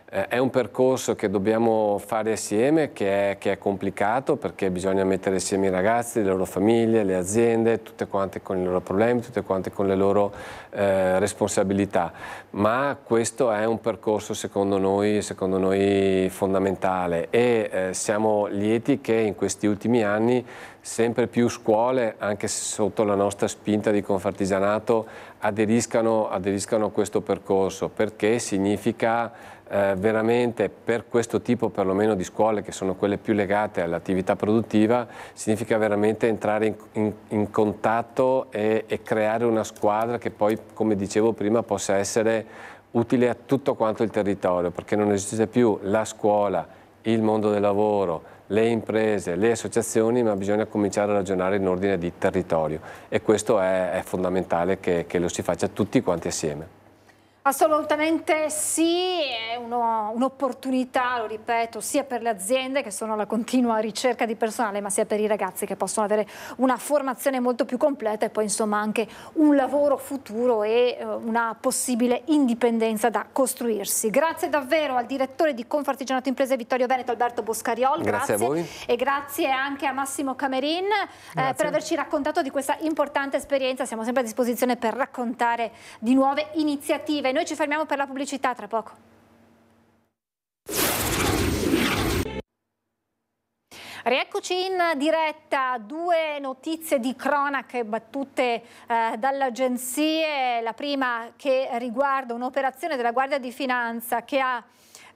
eh, è un percorso che dobbiamo fare assieme, che è, che è, complicato perché bisogna mettere insieme i ragazzi, le loro famiglie, le aziende, tutte quante con i loro problemi, tutte quante con le loro eh, responsabilità. Ma questo è un percorso secondo noi, secondo noi fondamentale e eh, siamo lieti che in questi ultimi anni sempre più scuole, anche sotto la nostra spinta di Confartigianato, aderiscano, aderiscano a questo percorso perché significa eh, veramente per questo tipo perlomeno di scuole che sono quelle più legate all'attività produttiva, significa veramente entrare in, in, in contatto e, e creare una squadra che poi, come dicevo prima, possa essere utile a tutto quanto il territorio, perché non esiste più la scuola, il mondo del lavoro, le imprese, le associazioni, ma bisogna cominciare a ragionare in ordine di territorio e questo è, è fondamentale che, che lo si faccia tutti quanti assieme. Assolutamente sì, è un'opportunità, lo ripeto, sia per le aziende che sono alla continua ricerca di personale, ma sia per i ragazzi che possono avere una formazione molto più completa e poi insomma anche un lavoro futuro e eh, una possibile indipendenza da costruirsi. Grazie davvero al direttore di Confartigianato Imprese Vittorio Veneto, Alberto Boscariol, grazie, grazie a voi. E grazie anche a Massimo Camerin eh, per averci raccontato di questa importante esperienza, siamo sempre a disposizione per raccontare di nuove iniziative noi ci fermiamo per la pubblicità tra poco. Rieccoci in diretta, due notizie di cronache battute eh, dalle agenzie, la prima che riguarda un'operazione della Guardia di Finanza che ha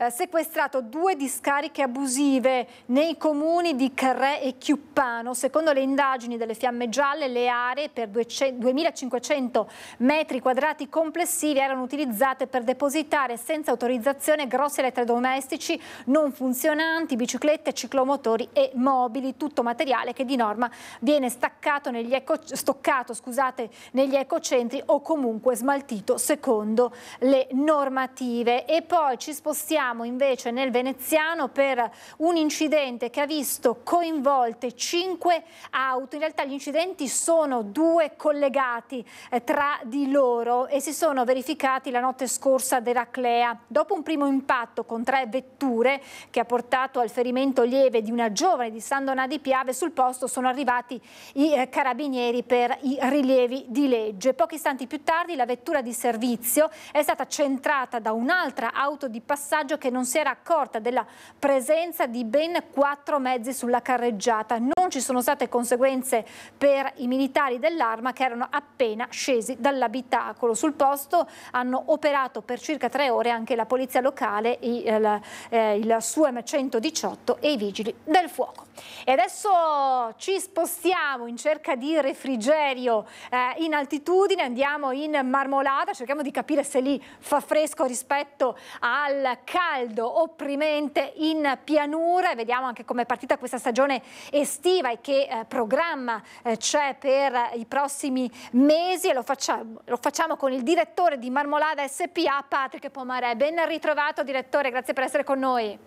eh, sequestrato due discariche abusive nei comuni di Carré e Chiuppano. Secondo le indagini delle fiamme gialle, le aree per 2500 metri quadrati complessivi erano utilizzate per depositare senza autorizzazione grossi elettrodomestici non funzionanti, biciclette, ciclomotori e mobili, tutto materiale che di norma viene staccato negli eco, stoccato scusate, negli ecocentri o comunque smaltito secondo le normative. E poi ci spostiamo torniamo invece nel veneziano per un incidente che ha visto coinvolte cinque auto. In realtà gli incidenti sono due collegati eh, tra di loro e si sono verificati la notte scorsa ad Eraclea. Dopo un primo impatto con tre vetture che ha portato al ferimento lieve di una giovane di San Donà di Piave, sul posto sono arrivati i eh, carabinieri per i rilievi di legge. Pochi istanti più tardi la vettura di servizio è stata centrata da un'altra auto di passaggio che non si era accorta della presenza di ben quattro mezzi sulla carreggiata. Non non ci sono state conseguenze per i militari dell'arma che erano appena scesi dall'abitacolo. Sul posto hanno operato per circa tre ore anche la polizia locale, il, eh, eh, il suo 118 e i vigili del fuoco. E adesso ci spostiamo in cerca di refrigerio eh, in altitudine, andiamo in marmolata, cerchiamo di capire se lì fa fresco rispetto al caldo opprimente in pianura e vediamo anche come è partita questa stagione estiva prospettiva e che eh, programma eh, c'è per eh, i prossimi mesi e lo facciamo, lo facciamo, con il direttore di Marmolada SPA, Patrick Pomare. Ben ritrovato direttore, grazie per essere con noi.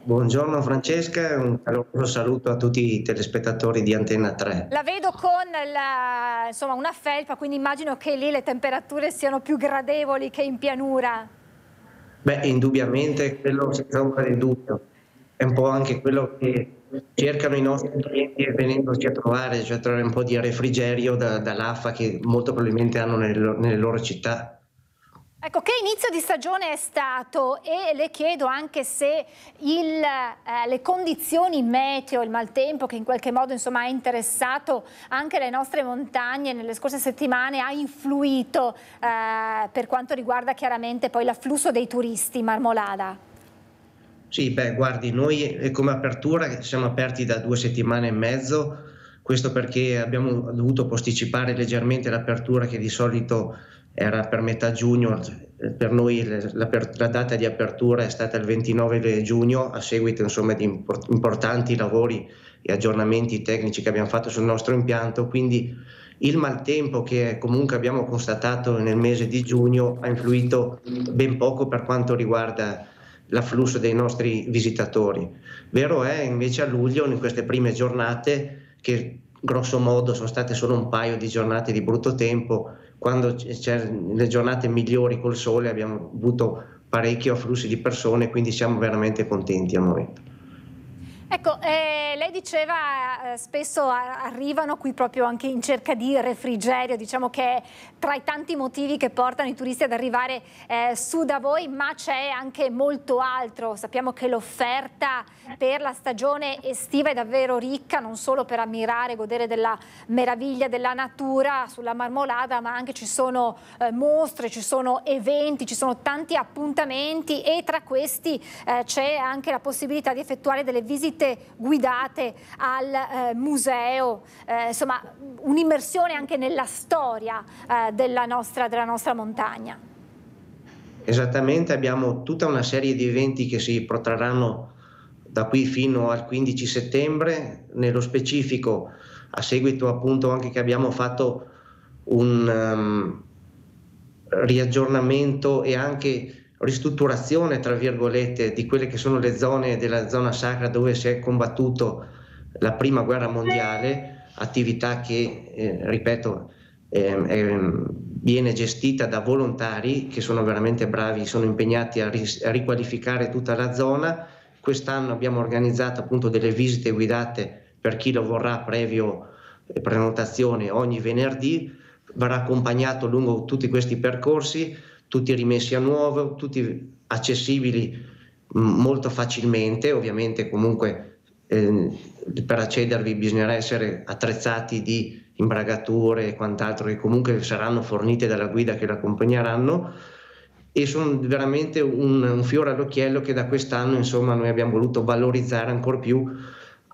Buongiorno Francesca un caloroso saluto a tutti i telespettatori di Antenna 3. La vedo con la, insomma, una felpa, quindi immagino che lì le temperature siano più gradevoli che in pianura. Beh, indubbiamente, quello senza ombra di dubbio. È un po' anche quello che cercano i nostri clienti venendoci a trovare, cioè trovare un po' di refrigerio da, dall'AFA che molto probabilmente hanno nelle, nelle loro città. Ecco, che inizio di stagione è stato e le chiedo anche se il, eh, le condizioni meteo, il maltempo che in qualche modo insomma, ha interessato anche le nostre montagne nelle scorse settimane ha influito eh, per quanto riguarda chiaramente poi l'afflusso dei turisti, Marmolada. Sì, beh, guardi, noi come apertura siamo aperti da due settimane e mezzo, questo perché abbiamo dovuto posticipare leggermente l'apertura che di solito era per metà giugno, per noi la, data di apertura è stata il 29 giugno a seguito insomma, di importanti lavori e aggiornamenti tecnici che abbiamo fatto sul nostro impianto, quindi il maltempo che comunque abbiamo constatato nel mese di giugno ha influito ben poco per quanto riguarda l'afflusso dei nostri visitatori. Vero è invece a luglio, in queste prime giornate, che grosso modo sono state solo un paio di giornate di brutto tempo, quando c'è le giornate migliori col sole abbiamo avuto parecchio afflusso di persone, quindi siamo veramente contenti al momento. Ecco, eh lei diceva eh, spesso arrivano qui proprio anche in cerca di refrigerio, diciamo che è tra i tanti motivi che portano i turisti ad arrivare eh, su da voi, ma c'è anche molto altro. Sappiamo che l'offerta per la stagione estiva è davvero ricca, non solo per ammirare, e godere della meraviglia della natura sulla marmolada, ma anche ci sono eh, mostre, ci sono eventi, ci sono tanti appuntamenti e tra questi eh, c'è anche la possibilità di effettuare delle visite guidate giornate al eh, museo, eh, insomma un'immersione anche nella storia eh, della, nostra, della nostra montagna. Esattamente, abbiamo tutta una serie di eventi che si protrarranno da qui fino al 15 settembre, nello specifico a seguito appunto anche che abbiamo fatto un um, riaggiornamento e anche ristrutturazione, tra virgolette, di quelle che sono le zone della zona sacra dove si è combattuto la prima guerra mondiale, attività che, eh, ripeto, eh, eh, viene gestita da volontari che sono veramente bravi, sono impegnati a, ris- a riqualificare tutta la zona. Quest'anno abbiamo organizzato appunto delle visite guidate per chi lo vorrà previo eh, prenotazione ogni venerdì, verrà accompagnato lungo tutti questi percorsi tutti rimessi a nuovo, tutti accessibili molto facilmente, ovviamente comunque eh, per accedervi bisognerà essere attrezzati di imbragature e quant'altro che comunque saranno fornite dalla guida che l'accompagneranno e sono veramente un, un fiore all'occhiello che da quest'anno insomma noi abbiamo voluto valorizzare ancora più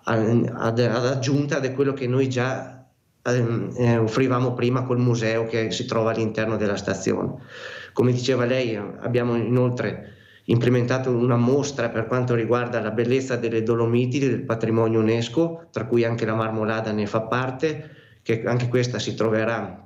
ad, ad, aggiunta di quello che noi già ehm, eh, offrivamo prima col museo che si trova all'interno della stazione. Come diceva lei, abbiamo inoltre implementato una mostra per quanto riguarda la bellezza delle Dolomiti del patrimonio UNESCO, tra cui anche la Marmolada ne fa parte, che anche questa si troverà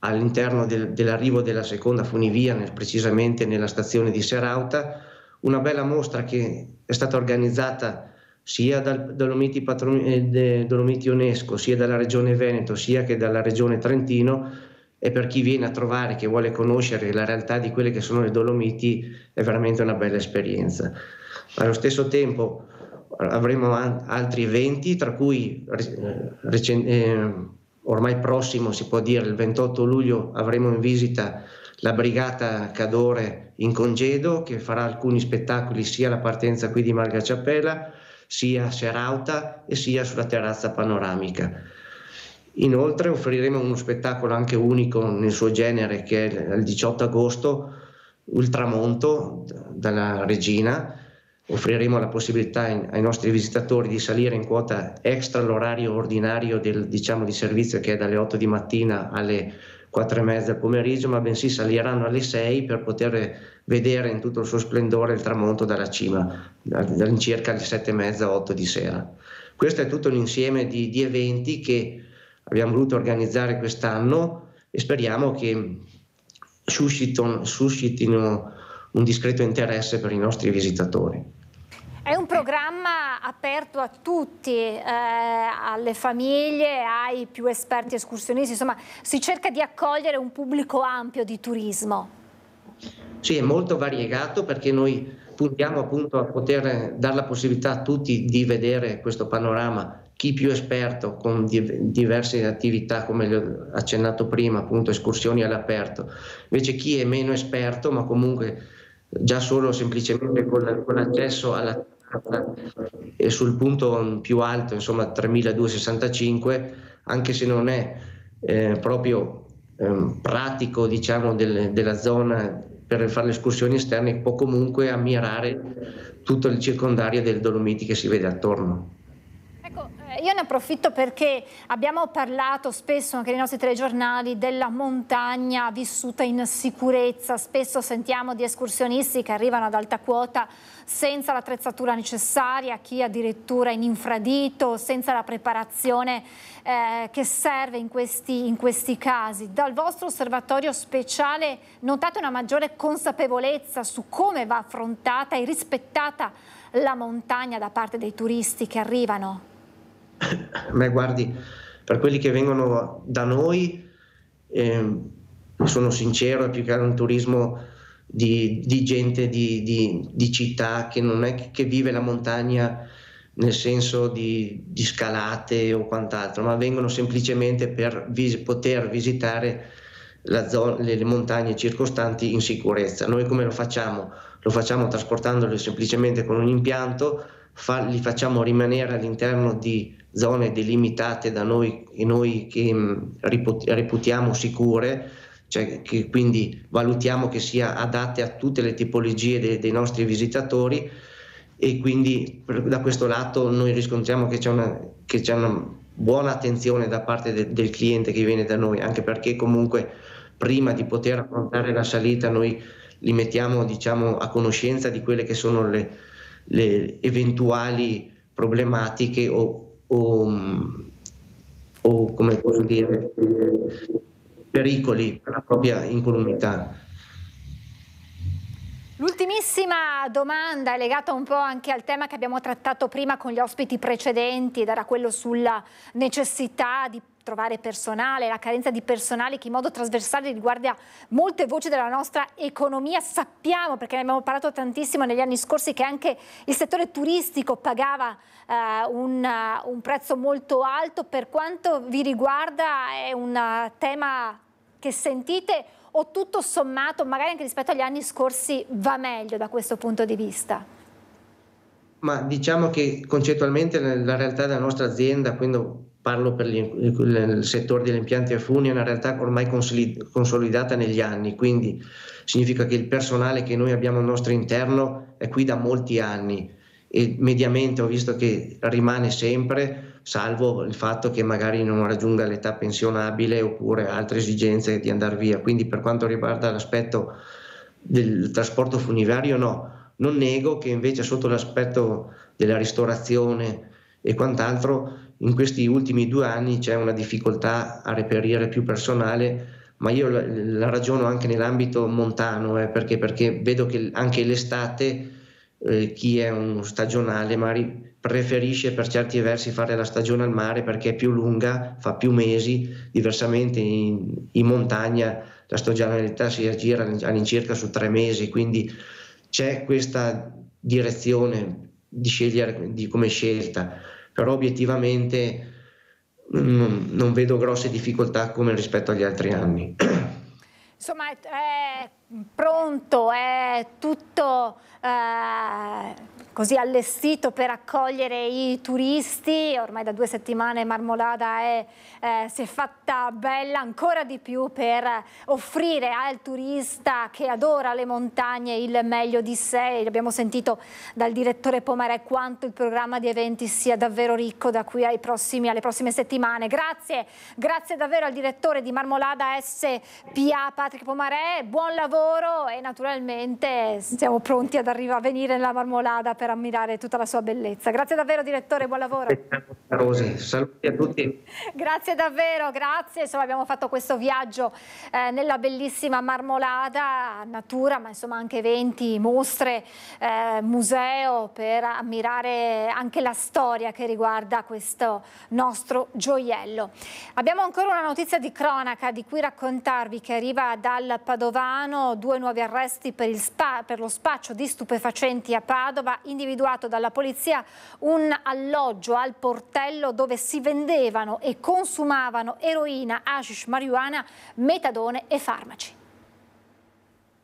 all'interno del, dell'arrivo della seconda funivia, nel, precisamente nella stazione di Serauta, una bella mostra che è stata organizzata sia dal Dolomiti, Patron- eh, Dolomiti UNESCO, sia dalla Regione Veneto, sia che dalla Regione Trentino, e per chi viene a trovare, che vuole conoscere la realtà di quelle che sono le Dolomiti, è veramente una bella esperienza. Allo stesso tempo avremo altri eventi, tra cui eh, eh, ormai prossimo, si può dire, il 28 luglio avremo in visita la brigata Cadore in congedo che farà alcuni spettacoli sia alla partenza qui di Margaciapella, sia a Serauta e sia sulla terrazza panoramica. Inoltre offriremo uno spettacolo anche unico nel suo genere che è il 18 agosto, il tramonto dalla Regina. Offriremo la possibilità ai nostri visitatori di salire in quota extra l'orario ordinario del, diciamo, di servizio che è dalle 8 di mattina alle 4 e mezza del pomeriggio, ma bensì saliranno alle 6 per poter vedere in tutto il suo splendore il tramonto dalla cima, dall'incirca alle 7 e mezza, 8 di sera. Questo è tutto l'insieme di, di eventi che abbiamo voluto organizzare quest'anno e speriamo che suscitino, suscitino un discreto interesse per i nostri visitatori. È un programma aperto a tutti, eh, alle famiglie, ai più esperti escursionisti, insomma si cerca di accogliere un pubblico ampio di turismo. Sì, è molto variegato perché noi puntiamo appunto a poter dare la possibilità a tutti di vedere questo panorama chi più esperto con diverse attività, come ho accennato prima, appunto escursioni all'aperto, invece chi è meno esperto, ma comunque già solo semplicemente con, con accesso alla e sul punto più alto, insomma 3265, anche se non è eh, proprio eh, pratico diciamo, del, della zona per fare le escursioni esterne, può comunque ammirare tutto il circondario del Dolomiti che si vede attorno io ne approfitto perché abbiamo parlato spesso anche nei nostri telegiornali della montagna vissuta in sicurezza, spesso sentiamo di escursionisti che arrivano ad alta quota senza l'attrezzatura necessaria, chi addirittura in infradito, senza la preparazione eh, che serve in questi, in questi casi. Dal vostro osservatorio speciale notate una maggiore consapevolezza su come va affrontata e rispettata la montagna da parte dei turisti che arrivano? Beh, guardi, per quelli che vengono da noi, eh, sono sincero, è più che un turismo di, di gente di, di, di, città che non è che, vive la montagna nel senso di, scalate o quant'altro, ma vengono semplicemente per vis- poter visitare zona, le, le montagne circostanti in sicurezza. Noi come lo facciamo? Lo facciamo trasportandole semplicemente con un impianto fa, li facciamo rimanere all'interno di zone delimitate da noi e noi che mh, mm, reputiamo sicure, cioè che quindi valutiamo che sia adatte a tutte le tipologie de, dei nostri visitatori e quindi per, da questo lato noi riscontriamo che c'è una, che c'è una buona attenzione da parte de, del cliente che viene da noi, anche perché comunque prima di poter affrontare la salita noi li mettiamo diciamo, a conoscenza di quelle che sono le, le eventuali problematiche o, o, o come posso dire, pericoli per la propria incolumità. L'ultimissima domanda è legata un po' anche al tema che abbiamo trattato prima con gli ospiti precedenti, ed era quello sulla necessità di trovare personale, la carenza di personale che in modo trasversale riguarda molte voci della nostra economia. Sappiamo, perché ne abbiamo parlato tantissimo negli anni scorsi, che anche il settore turistico pagava eh, un, eh, un prezzo molto alto. Per quanto vi riguarda è un eh, tema che sentite o tutto sommato, magari anche rispetto agli anni scorsi, va meglio da questo punto di vista? Ma diciamo che concettualmente la realtà della nostra azienda, quindi parlo per il settore degli impianti a funi, è una realtà ormai consolidata negli anni, quindi significa che il personale che noi abbiamo al nostro interno è qui da molti anni e mediamente ho visto che rimane sempre, salvo il fatto che magari non raggiunga l'età pensionabile oppure altre esigenze di andare via. Quindi per quanto riguarda l'aspetto del trasporto funivario no, non nego che invece sotto l'aspetto della ristorazione e quant'altro in questi ultimi due anni c'è una difficoltà a reperire più personale, ma io la, la ragiono anche nell'ambito montano, eh, perché, perché, vedo che anche l'estate eh, chi è un stagionale magari preferisce per certi versi fare la stagione al mare perché è più lunga, fa più mesi, diversamente in, in montagna la stagionalità si aggira all'incirca su tre mesi, quindi c'è questa direzione di scegliere di, come scelta però obiettivamente mm, non, non vedo grosse difficoltà come rispetto agli altri anni. Insomma, è, pronto, è tutto... Eh così allestito per accogliere i turisti. Ormai da due settimane Marmolada è, eh, si è fatta bella ancora di più per offrire al turista che adora le montagne il meglio di sé. Abbiamo sentito dal direttore Pomare quanto il programma di eventi sia davvero ricco da qui prossimi, alle prossime settimane. Grazie, grazie davvero al direttore di Marmolada SPA Patrick Pomare, buon lavoro e naturalmente siamo pronti ad arrivare a venire nella Marmolada per per ammirare tutta la sua bellezza. Grazie davvero direttore, buon lavoro. Saluti a tutti. Grazie davvero, grazie. Insomma, abbiamo fatto questo viaggio eh, nella bellissima Marmolada, natura, ma insomma anche eventi, mostre, eh, museo per ammirare anche la storia che riguarda questo nostro gioiello. Abbiamo ancora una notizia di cronaca di cui raccontarvi che arriva dal Padovano, due nuovi arresti per, spa, per lo spaccio di stupefacenti a Padova in individuato dalla polizia un alloggio al portello dove si vendevano e consumavano eroina, hashish, marijuana, metadone e farmaci.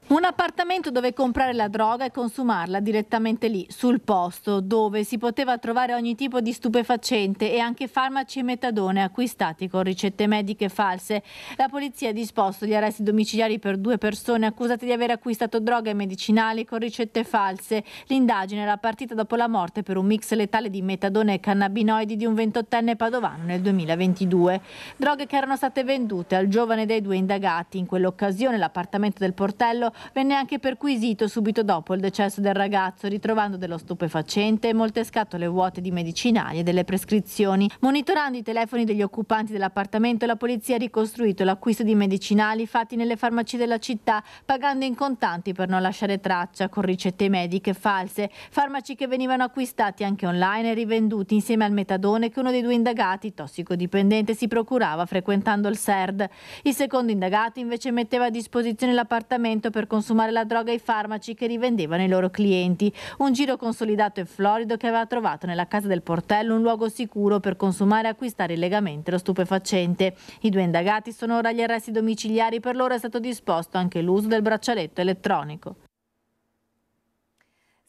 Un appartamento dove comprare la droga e consumarla direttamente lì, sul posto, dove si poteva trovare ogni tipo di stupefacente e anche farmaci e metadone acquistati con ricette mediche false. La polizia ha disposto gli arresti domiciliari per due persone accusate di aver acquistato droga e medicinali con ricette false. L'indagine era partita dopo la morte per un mix letale di metadone e cannabinoidi di un 28enne padovano nel 2022. Droghe che erano state vendute al giovane dei due indagati. In quell'occasione l'appartamento del portello venne anche perquisito subito dopo il decesso del ragazzo, ritrovando dello stupefacente e molte scatole vuote di medicinali e delle prescrizioni. Monitorando i telefoni degli occupanti dell'appartamento, la polizia ha ricostruito l'acquisto di medicinali fatti nelle farmacie della città, pagando in contanti per non lasciare traccia, con ricette mediche false, farmaci che venivano acquistati anche online e rivenduti insieme al metadone che uno dei due indagati, tossicodipendente, si procurava frequentando il SERD. Il secondo indagato invece metteva a disposizione l'appartamento per per consumare la droga e i farmaci che rivendevano i loro clienti. Un giro consolidato e florido che aveva trovato nella casa del Portello un luogo sicuro per consumare e acquistare illegalmente lo stupefacente. I due indagati sono ora agli arresti domiciliari, per loro è stato disposto anche l'uso del braccialetto elettronico.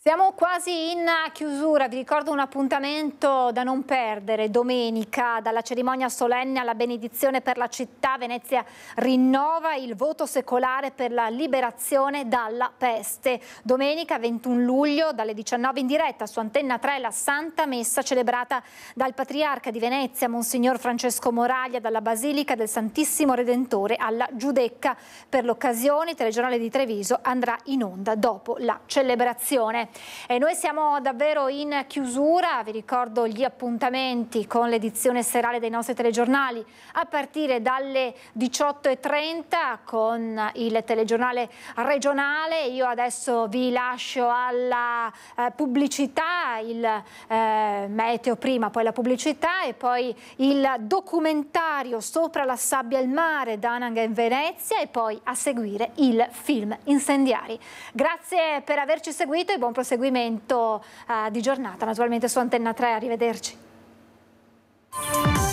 Siamo quasi in chiusura, vi ricordo un appuntamento da non perdere domenica dalla cerimonia solenne alla benedizione per la città Venezia rinnova il voto secolare per la liberazione dalla peste. Domenica 21 luglio dalle 19 in diretta su Antenna 3 la Santa Messa celebrata dal Patriarca di Venezia Monsignor Francesco Moraglia dalla Basilica del Santissimo Redentore alla Giudecca. Per l'occasione il telegiornale di Treviso andrà in onda dopo la celebrazione. E noi siamo davvero in chiusura, vi ricordo gli appuntamenti con l'edizione serale dei nostri telegiornali a partire dalle 18.30 con il telegiornale regionale. Io adesso vi lascio alla eh, pubblicità, il eh, meteo prima, poi la pubblicità e poi il documentario Sopra la sabbia e il mare d'Ananga in Venezia e poi a seguire il film Incendiari. Grazie per averci seguito e buon proseguimento proseguimento eh, di giornata, naturalmente su Antenna 3, arrivederci.